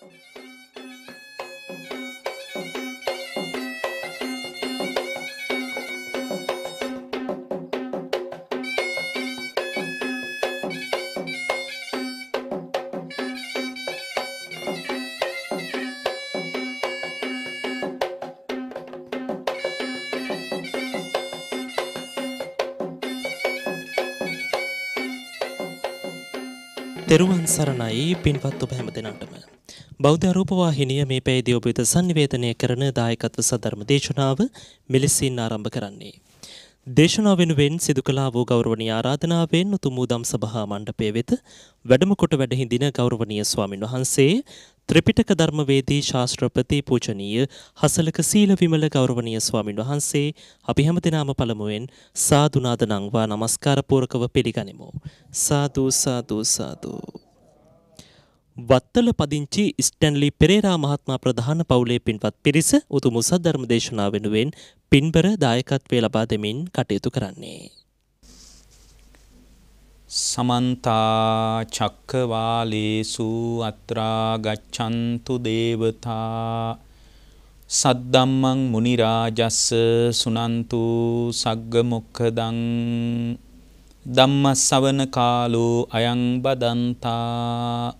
තෙරුවන් සරණයි පින්පත් ඔබ හැම දෙනාටම බෞද්ධ රූපවාහිනිය මේ පැයදී ඔබ වෙත sannivedanaya කරන දායකත්ව සදර්ම දේශනාව මෙලෙසින් ආරම්භ කරන්නේ. දේශනාව වෙනුවෙන් සිදු කළා වූ ගෞරවනීය ආරාධනාවෙන් උතුම් උදම් සභා මණ්ඩපය වෙත වැඩම කොට වැඩහිඳින ගෞරවනීය ස්වාමින් වහන්සේ ත්‍රිපිටක ධර්මවේදී ශාස්ත්‍රපති පූජනීය හසලක සීල විමල ගෞරවනීය ස්වාමින් වහන්සේ අපි හැමදෙනාම පළමුවෙන් සාදුනාද නංවා নমස්කාර පූර්වකව පිළිගනිමු සාදු සාදු සාදු වත්තල පදිංචි ස්ටැන්ලි පෙරේරා මහත්මා ප්‍රධාන පවුලේ පින්වත් පිරිස උතුම් උසස් ධර්ම දේශනාව වෙනුවෙන් පින්බර දායකත්වය ලබා දෙමින් කටයුතු කරන්නේ. සමන්ත චක්කවාලේසු අත්‍රා ගච්ඡන්තු දේවතා සද්දම්මං මුනි රාජස්ස සුනන්තු සග්ග මොක්ඛදං ධම්මස්සවන කාලෝ අයං බදන්තා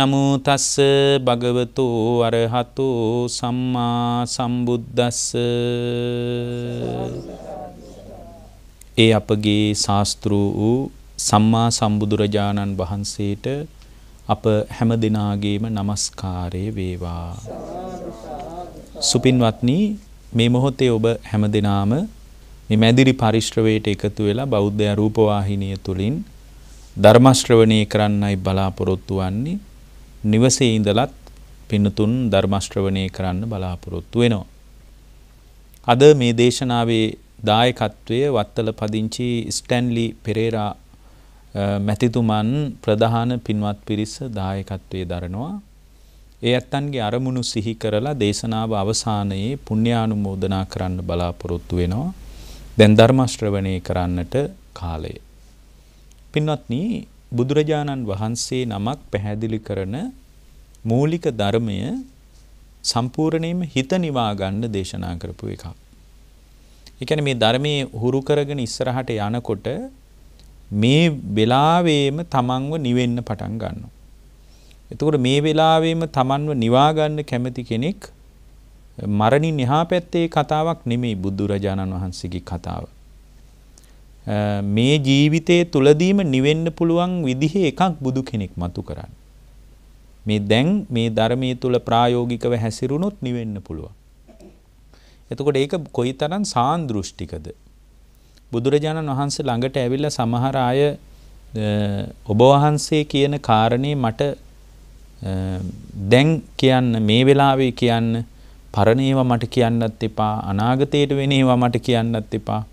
නමුතස්ස භගවතු අරහතු සම්මා සම්බුද්දස්ස ඒ අපගේ ශාස්තෘ වූ සම්මා සම්බුදුරජාණන් වහන්සේට අප හැම දෙනාගේම নমස්කාරය වේවා. සුපින්වත්නි මේ මොහොතේ ඔබ හැම දෙනාම මේ මැදිරි පරිශ්‍රවයට එකතු වෙලා බෞද්ධ රූපවාහිනිය තුලින් ධර්ම ශ්‍රවණය කරන්නයි බලාපොරොත්තු වෙන්නේ. නිවසේ ඉඳලත් පින්නතුන් ධර්මශ්‍රවණය කරන්න බලාපොරොත්තු වෙනවා. අද මේ දේශනාවේ දායකත්වය වත්තල පදිංචි ස්ටැන්ලි පෙරේරා මැතිතුමන් ප්‍රධාන පින්වත් පිරිස දායකත්වයේ දරනවා. ඒ ඇත්තන්ගේ අරමුණු සිහි කරලා දේශනාව අවසානයේ පුණ්‍යානුමෝදනා කරන්න බලාපොරොත්තු වෙනවා. දැන් ධර්මශ්‍රවණය කරන්නට කාලය. පින්වත්නි බුදුරජාණන් වහන්සේ නමක් පැහැදිලි කරන මූලික ධර්මය සම්පූර්ණයෙන්ම හිත නිවා ගන්න දේශනා කරපු එකක්. ඒ කියන්නේ මේ ධර්මයේ හුරු කරගෙන ඉස්සරහට යනකොට මේ වෙලාවේම තමන්ව නිවෙන්න පටන් ගන්නවා. එතකොට මේ වෙලාවේම තමන්ව නිවා ගන්න කැමති කෙනෙක් මරණින් එහා පැත්තේ කතාවක් නෙමෙයි බුදුරජාණන් වහන්සේගේ කතාව. මේ ජීවිතයේ තුලදීම නිවෙන්න පුළුවන් විදිහේ එකක් බුදු කෙනෙක් මතු කරන්න. මේ දැන් මේ ධර්මයේ තුල ප්‍රායෝගිකව හැසිරුණොත් නිවෙන්න පුළුවන්. එතකොට ඒක කොයිතරම් සාන්දෘෂ්ටිකද? බුදුරජාණන් වහන්සේ ළඟට ඇවිල්ලා සමහර අය ඔබ වහන්සේ කියන කාරණේ මට දැන් කියන්න මේ වෙලාවේ කියන්න පරණේවා මට කියන්නත් එපා අනාගතයට වෙනේවා මට කියන්නත් එපා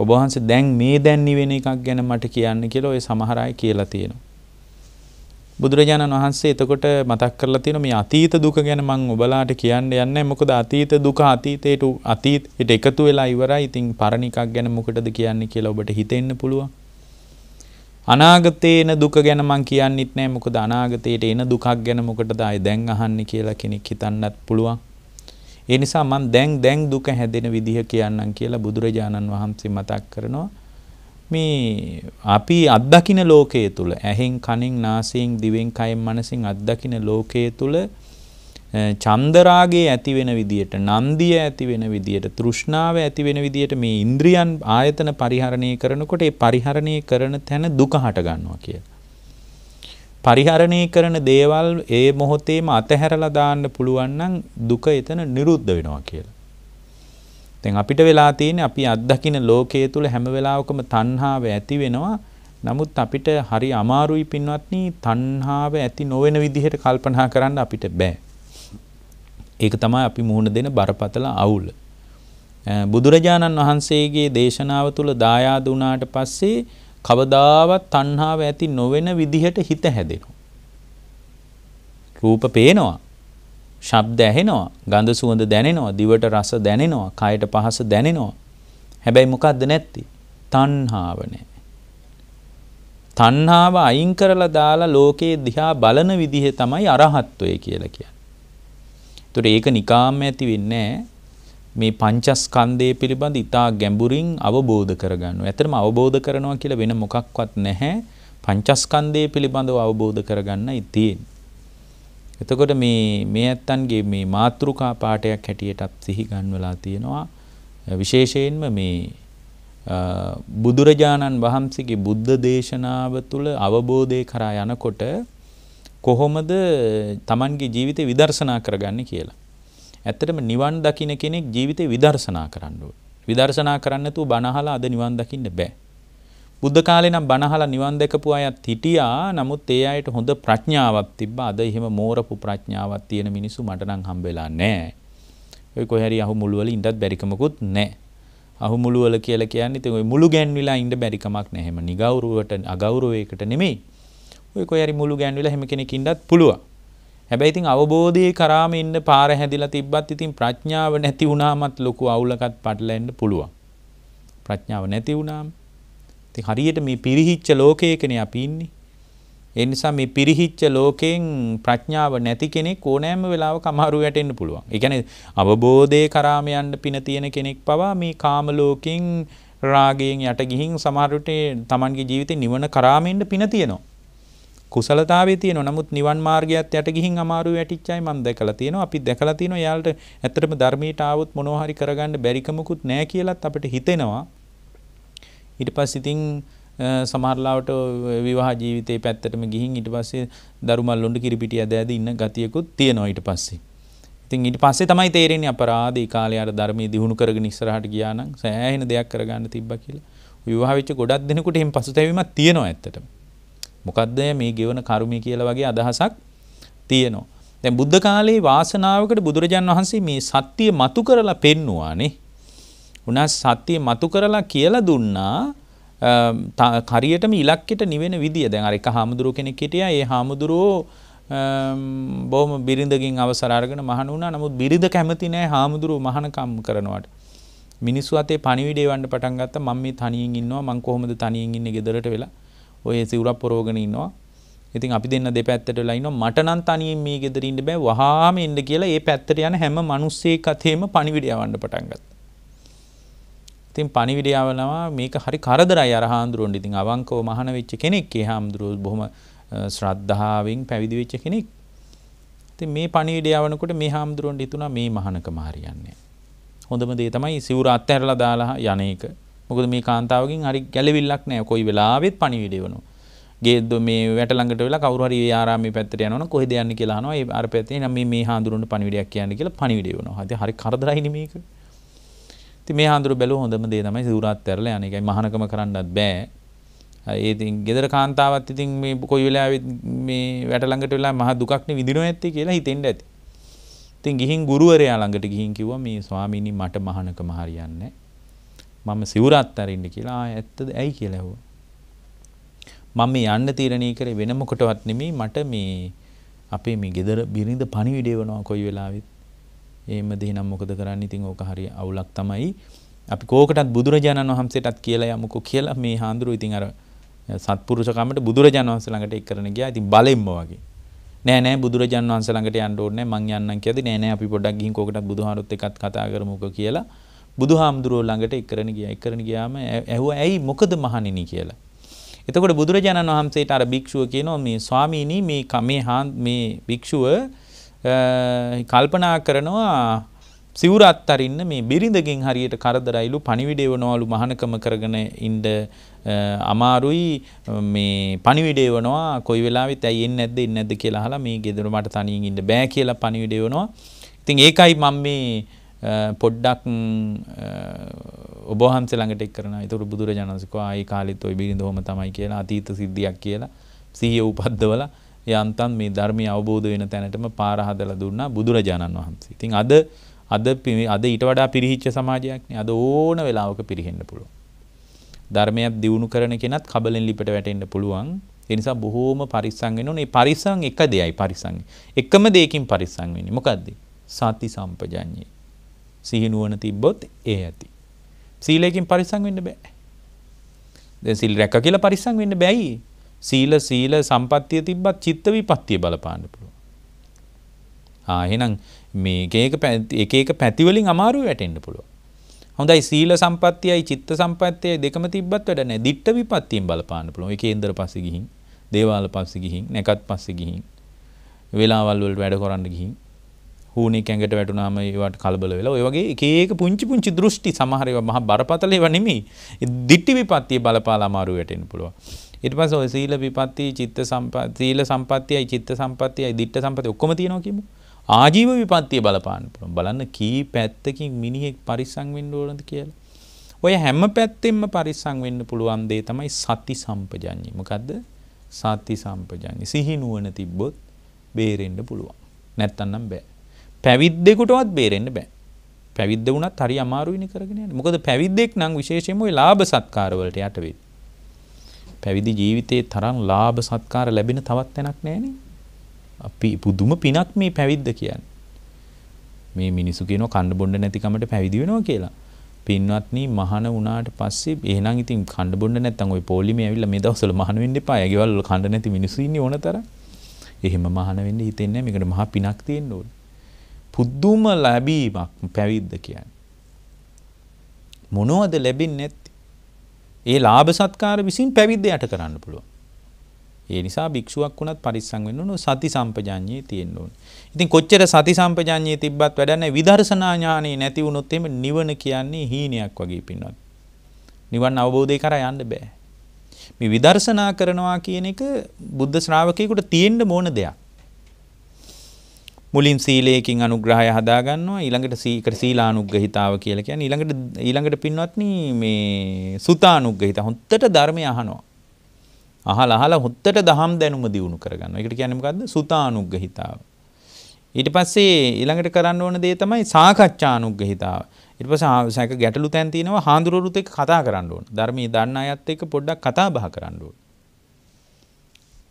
ඔබ වහන්සේ දැන් මේ දැන් නිවෙන එකක් ගැන මට කියන්න කියලා ඔය සමහර අය කියලා තියෙනවා. බුදුරජාණන් වහන්සේ එතකොට මතක් කරලා තියෙන මේ අතීත දුක ගැන මම ඔබලාට කියන්න යන්නේ මොකද අතීත දුක අතීතයට අතීතයට එකතු වෙලා ඉවරයි. ඉතින් පරණ එකක් ගැන මොකටද කියන්නේ කියලා ඔබට හිතෙන්න පුළුවන්. අනාගතේන දුක ගැන මම කියන්නෙත් නෑ මොකද අනාගතේට එන දුකක් ගැන මොකටද ආයේ දැන් අහන්නේ කියලා කෙනෙක් හිතන්නත් පුළුවන්. ඒ නිසා මම දැන් දැන් දුක හැදෙන විදිහ කියන්නම් කියලා බුදුරජාණන් වහන්සේ මතක් කරනවා. මේ අපි අත්දකින ලෝකයේ තුල ඇහෙන් කනෙන් නාසයෙන් දිවෙන් කයෙන් මනසෙන් අත්දකින ලෝකයේ තුල චන්දරාගේ ඇති වෙන විදියට නන්දිය ඇති වෙන විදියට තෘෂ්ණාව ඇති වෙන විදියට මේ ඉන්ද්‍රියන් ආයතන පරිහරණය කරනකොට ඒ පරිහරණය කරන තැන දුක හට ගන්නවා කියලා. පරිහරණය කරන දේවල් ඒ මොහොතේම අතහැරලා දාන්න පුළුවන් නම් දුක එතන නිරුද්ධ වෙනවා කියලා. දැන් අපිට වෙලා තියෙන්නේ අපි අත්දකින ලෝකයේ තුල හැම වෙලාවකම තණ්හාව ඇති වෙනවා. නමුත් අපිට හරි අමාරුයි පින්වත්නි තණ්හාව ඇති නොවන විදිහට කල්පනා කරන්න අපිට බෑ. ඒක තමයි අපි මුහුණ දෙන බරපතල අවුල. බුදුරජාණන් වහන්සේගේ දේශනාව තුල දායාද වුණාට පස්සේ කවදාවත් තණ්හාව ඇති නොවන විදිහට හිත හැදෙනවා. රූප පේනවා. ශබ්ද ඇහෙනවා. ගඳ සුවඳ දැනෙනවා. දිවට රස දැනෙනවා. කයට පහස දැනෙනවා. හැබැයි මොකද්ද නැත්තේ? තණ්හාව නැහැ. තණ්හාව අයින් කරලා දාලා ලෝකයේ දිහා බලන විදිහ තමයි අරහත්ත්වය කියලා කියන්නේ. ඒතර ඒක නිකාම්ම ඇති වෙන්නේ නැහැ. මේ පංචස්කන්ධය පිළිබඳ ඉතා ගැඹුරින් අවබෝධ කරගන්නවා. ඇත්තටම අවබෝධ කරනවා කියලා වෙන මොකක්වත් නැහැ. පංචස්කන්ධය පිළිබඳව අවබෝධ කරගන්නයි තියෙන්නේ. එතකොට මේ මේ ඇත්තන්ගේ මේ මාත්‍රිකා පාඩයක් හැටියටත් සිහි ගන්වලා තියෙනවා. විශේෂයෙන්ම මේ බුදුරජාණන් වහන්සේගේ බුද්ධ දේශනාව තුළ අවබෝධය කරා යනකොට කොහොමද Tamanගේ ජීවිතේ විදර්ශනා කරගන්නේ කියලා. ඇත්තටම නිවන් දකින්න කෙනෙක් ජීවිතේ විදර්ශනා කරන්න ඕනේ. විදර්ශනා කරන්න නැතුව බණහලා අද නිවන් දකින්න බෑ. බුද්ධ කාලේ නම් බණහලා නිවන් දැකපු අයත් හිටියා. නමුත් ඒ අයට හොඳ ප්‍රඥාවක් තිබ්බා. අද එහෙම මෝරපු ප්‍රඥාවක් තියෙන මිනිස්සු මට නම් හම්බ වෙලා නැහැ. ඔය කොහරි අහු මුළුවල ඉඳත් බැරිකමකුත් නැහැ. අහු මුළුවල කියලා කියන්නේ ඉතින් ඔය මුළු ගැන්විලා ඉඳ බැරිකමක් නැහැ. එහෙම නිගෞරවයට අගෞරවයකට නෙමෙයි. ඔය කොහරි මුළු ගැන්විලා හැම කෙනෙක් ඉඳත් පුළුවන්. හැබැයි ඉතින් අවබෝධයේ කරාම ඉන්න පාර හැදිලා තිබ්බත් ඉතින් ප්‍රඥාව නැති වුණාමත් ලොකු අවුලකට පටලෙන්න පුළුවන්. ප්‍රඥාව නැති වුණාම ඉතින් හරියට මේ පිරිහිච්ච ලෝකයකනේ අපි ඉන්නේ. ඒ නිසා මේ පිරිහිච්ච ලෝකයෙන් ප්‍රඥාව නැති කෙනෙක් ඕනෑම වෙලාවක අමාරු වැටෙන්න පුළුවන්. ඒ කියන්නේ අවබෝධයේ කරාම යන්න පින තියෙන කෙනෙක් පවා මේ කාම ලෝකෙන් රාගයෙන් යට ගිහින් සමහර විට තමන්ගේ ජීවිතේ නිවන කරාම යන්න පින තියෙනවා. කුසලතාවේ තියෙනවා. නමුත් නිවන් මාර්ගයත් යට ගිහින් අමාරු වැටිච්චයි මම දැකලා තියෙනවා. අපි දැකලා තියෙනවා යාළට ඇත්තටම ධර්මයට ආවොත් මොනවා හරි කරගන්න බැරිකමකුත් නැහැ කියලාත් අපිට හිතෙනවා. ඊට පස්සේ ඉතින් සමහරලාවට විවාහ ජීවිතේ පැත්තටම ගිහින් ඊට පස්සේ දරුමල්ලොන්ට කිරිපිටි ඇද ඇද ඉන්න ගතියකුත් තියෙනවා ඊට පස්සේ. ඉතින් ඊට පස්සේ තමයි තේරෙන්නේ අපරාධී කාලේ අර ධර්මයේ දිහුණු කරගෙන ඉස්සරහට ගියා නම් සෑහෙන දෙයක් කරගන්න තිබ්බා කියලා. විවාහ වෙච්ච ගොඩක් දෙනෙකුට එහෙම පසුතැවීමක් තියෙනවා ඇත්තටම. මොකක්දය මේ ගෙවන කරුමි කියලා වගේ අදහසක් තියෙනවා. දැන් බුද්ධ කාලේ වාසනාවකට බුදුරජාන් වහන්සේ මේ සත්‍යය මතු කරලා පෙන්නුවානේ. උනා සත්‍යය මතු කරලා කියලා දුන්නා කරියටම ඉලක්කෙට නිවෙන විදිය දැන් අර එක හාමුදුරුව කෙනෙක් හිටියා ඒ හාමුදුරුවෝ බොහොම බිරිඳකින් අවසර අරගෙන මහණ වුණා නමුත් බිරිඳ කැමති නෑ හාමුදුරුව මහණකම් කරනවට මිනිස්සු අතේ පණිවිඩය වන්න පටන් ගත්තා මම මේ තනියෙන් ඉන්නවා මං කොහොමද තනියෙන් ඉන්නේ ගෙදරට වෙලා ඔය සිවුරක් පොරෝගෙන ඉන්නවා. ඉතින් අපි දෙන්න දෙපැත්තට වෙලා ඉන්නවා. මට නම් තනියෙන් මේ ගෙදර ඉන්න බෑ. වහාම එන්න කියලා ඒ පැත්තට යන හැම මිනිස්සෙක් අතේම පණිවිඩය යවන්න පටන් ගත්තා. ඉතින් පණිවිඩය යවනවා මේක හරි කරදරයි අර හාමුදුරුවන්ට. ඉතින් අවංකව මහාන වෙච්ච කෙනෙක් ඒ හාමුදුරුවෝ බොහොම ශ්‍රද්ධාවෙන් පැවිදි වෙච්ච කෙනෙක්. ඉතින් මේ පණිවිඩය යවනකොට මේ හාමුදුරුවන්ට හිතුණා මේ මහානකම හරියන්නේ නැහැ. හොඳම දේ තමයි සිවුර අත්හැරලා දාලා යන එක. මොකද මේ කාන්තාවකින් හරි ගැලවිල්ලක් නැහැ කොයි වෙලාවෙත් පණිවිඩය වෙනවා. ගේද්ද මේ වැට ළඟට වෙලා කවුරු හරි ඒ ආරාමයේ පැත්තට යනවනම් කොහෙද යන්නේ කියලා අහනවා. ඒ අර පැත්තේ නම් මේ මේ හාඳුරුන්ට පණිවිඩයක් කියන්නේ කියලා පණිවිඩය වෙනවා. හරි හරි කරදරයිනේ මේක. ඉතින් මේ හාඳුරු බැලුව හොඳම දේ තමයි සිවුරාත් ඇරලා යන්නේ. ඒකයි මහානකම කරන්නත් බෑ. ඒ ඉතින් ගෙදර කාන්තාවත් ඉතින් මේ කොයි වෙලාවෙත් මේ වැට ළඟට වෙලා මහා දුකක්නේ විඳිනවා ඇත්තේ කියලා හිතෙන්න ඇති. ඉතින් ගිහින් ගුරුවරයා ළඟට ගිහින් කිව්වා මේ ස්වාමීනි මට මහානකම හරියන්නේ නැහැ. මම සිවුර අත්හරින්න කියලා ආ ඇත්තද ඇයි කියලා ඇහුවා. මම මේ යන්න තීරණය කරේ වෙන මොකටවත් නෙමෙයි මට මේ අපේ මේ ගෙදර බිරිඳ පණිවිඩය වෙනවා කොයි වෙලාවෙත්. එහෙම දෙහිනම් මොකද කරන්නේ? ඉතින් ඕක හරිය අවුලක් තමයි. අපි කෝකටත් බුදුරජාණන් වහන්සේටත් කියලා යමුකෝ කියලා මේ හාඳුරු ඉතින් අර සත්පුරුෂකමට බුදුරජාණන් වහන්සේ ළඟට එක් කරන ගියා. ඉතින් බලෙම්ම වගේ. නෑ නෑ බුදුරජාණන් වහන්සේ ළඟට යන්න ඕනේ නෑ මං යන්නම් කියද්දි නෑ නෑ අපි පොඩ්ඩක් ගිහින් කෝකටත් බුදුහාරුත් එක්කත් කතා කරමුකෝ කියලා බුදු හාමුදුරුවෝ ළඟට එක්කරන ගිය එක්කරන ගියාම ඇහුව ඇයි මොකද මහණෙනි කියලා. එතකොට බුදුරජාණන් වහන්සේට අර භික්ෂුව කියනවා මේ ස්වාමීනි මේ කමේ හා මේ භික්ෂුව කල්පනා කරනවා සිවුරත් අරින්න මේ බිරිඳගෙන් හරියට කරදරයිලු පණිවිඩේවනවලු මහනකම කරගෙන ඉන්න අමාරුයි මේ පණිවිඩේවනවා කොයි වෙලාවෙත් ඇයි එන්නේ නැද්ද එන්නේ නැද්ද කියලා අහලා මේ ගෙදර මට තනියෙන් ඉන්න බෑ කියලා පණිවිඩේවනවා. ඉතින් ඒකයි මම මේ Eh, පොඩ්ඩක් eh, ඔබහන්ස ළඟට එක්රන තුර බුදුරජාණන්සකවා ඒ කාලෙත් ඔයි බිරිඳ හොම තමයි කියලා අතීත සිද්ධියක් කියලා සිහිය උපද්දවල යන්තන් මේ ධර්මය අවබෝධ වෙන තැනටම පාරහදලා දුන්නා බුදුරජාණන් වහන්සේ. ඉතින් අද අද අද ඊට වඩා පිරිහිච්ච සමාජයක්නේ. අද ඕන වෙලාවක පිරිහෙන්න පුළුවන්. ධර්මයක් දියුණු කරන කෙනත් කබලෙන් ලිපට වැටෙන්න පුළුවන්. ඒ නිසා බොහෝම පරිස්සම් වෙන්න ඕනේ. පරිස්සම් එක දෙයයි පරිස්සම්. එකම දෙයකින් පරිස්සම් වෙන්නේ. මොකද්ද? සති සම්පජඤ්ඤය. සිහිනුවන තිබ්බොත් ඒ ඇති. සීලයකින් පරිසං වෙන්න බෑ. දැන් සිල් රැක කියලා පරිසං වෙන්න බෑයි. සීල සීල සම්පත්තිය තිබ්බත් චිත්ත විපත්තිය බලපාන්න පුළුවන්. ආ එහෙනම් මේක එක එක එක පැති වලින් අමාරුව වැටෙන්න පුළුවන්. හොඳයි සීල සම්පත්තියයි චිත්ත සම්පත්තියයි දෙකම තිබ්බත් වැඩ නැහැ. දිට්ඨ විපත්තියෙන් බලපාන්න පුළුවන්. ඒකේ ඉන්දර පස්සේ ගිහින්, දේවාල පස්සේ ගිහින්, නැකත් පස්සේ ගිහින්, වේලාවල් වලට වැඩ කරන්න ගිහින් හූනේ කැඟට වැටුනාම ඒවට කලබල වෙලා ඔය වගේ එක එක පුංචි පුංචි දෘෂ්ටි සමහර ඒවා මහා බරපතල ඒවා නෙමෙයි. දිට්ටි විපත්තිය බලපාලා අමාරු වෙටෙන්න පුළුවන්. ඊට පස්සේ ඔය සීල විපත්ති, චිත්ත සම්පත්, සීල සම්පත්තියයි, චිත්ත සම්පත්තියයි, දිට්ඨ සම්පත්තිය ඔක්කොම තියෙනවා කියමු. ආජීව විපත්තිය බලපාන්න පුළුවන්. බලන්න කී පැත්තකින් මිනිහෙක් පරිස්සම් වෙන්න ඕනද කියලා. ඔය හැම පැත්තෙම පරිස්සම් වෙන්න පුළුවන් දේ තමයි සති සම්පජඤ්ඤය. මොකද්ද? සති සම්පජඤ්ඤය. සිහි නුවණ තිබ්බොත් බේරෙන්න පුළුවන්. නැත්තම් නම් බෑ. පැවිද්දෙකුටවත් බේරෙන්න බෑ. පැවිද්ද වුණත් හරි අමාරුයිනේ කරගෙන යන්නේ. මොකද පැවිද්දෙක් නම් විශේෂයෙන්ම ওই ලාභ සත්කාර වලට යට වෙයි. පැවිදි ජීවිතේ තරම් ලාභ සත්කාර ලැබෙන තවත් තැනක් නැහැනේ. අපි පුදුම පිනක් මේ පැවිද්ද කියන්නේ. මේ මිනිසු කියන කන්න බොන්න නැතිකමට පැවිදි වෙනවා කියලා. පින්වත්නි මහාන වුණාට පස්සේ එහෙනම් ඉතින් කන්න බොන්න නැත්තම් ওই පොලිමේ ඇවිල්ලා මේ දවස්වල මහාන වෙන්න එපා. යගේ වල කන්න නැති මිනිස්සු ඉන්නේ ඕනතරම්. එහෙම මහාන වෙන්න හිතෙන්නේ නැහැ. මේකට මහා පිනක් තියෙන්න ඕනේ. පුදුම ලැබීමක් පැවිද්ද කියන්නේ. මොනවද ලැබෙන්නේ නැත්තේ? ඒ ලාභ සත්කාර විසින් පැවිද්ද යට කරන්න පුළුවන්. ඒ නිසා භික්ෂුවක් වුණත් පරිස්සම් වෙන්න ඕන සති සම්පජාඤ්ඤයේ තියෙන්න ඕන. ඉතින් කොච්චර සති සම්පජාඤ්ඤයේ තිබ්බත් වැඩ නැහැ විදර්ශනා ඥානෙ නැති වුණොත් එහෙම නිවන කියන්නේ හීනයක් වගේ පින්නවත්. නිවන් අවබෝධය කරා යන්න බෑ. මේ විදර්ශනා කරනවා කියන එක බුද්ධ ශ්‍රාවකයෙකුට තියෙන්න ඕන දෙයක්. මුලින් සීලයකින් අනුග්‍රහය හදාගන්නවා ඊළඟට සීකට සීලානුග්‍රහිතාව කියලා කියන්නේ ඊළඟට ඊළඟට පින්වත්නි මේ සුතානුග්‍රහිත හොත්තට ධර්මය අහනවා අහලා අහලා හොත්තට දහම් දැනුම දියුණු කරගන්නවා ඒකට කියන්නේ මොකද්ද සුතානුග්‍රහිතාව ඊට පස්සේ ඊළඟට කරන්න ඕන දේ තමයි සාකච්ඡානුග්‍රහිතාව ඊට පස්සේ ගැටලු තැන් තියෙනවා හාඳුරුවරුත් එක්ක කතා කරන්න ඕන ධර්මයේ දන්න අයත් එක්ක පොඩ්ඩක් කතා බහ කරන්න ඕන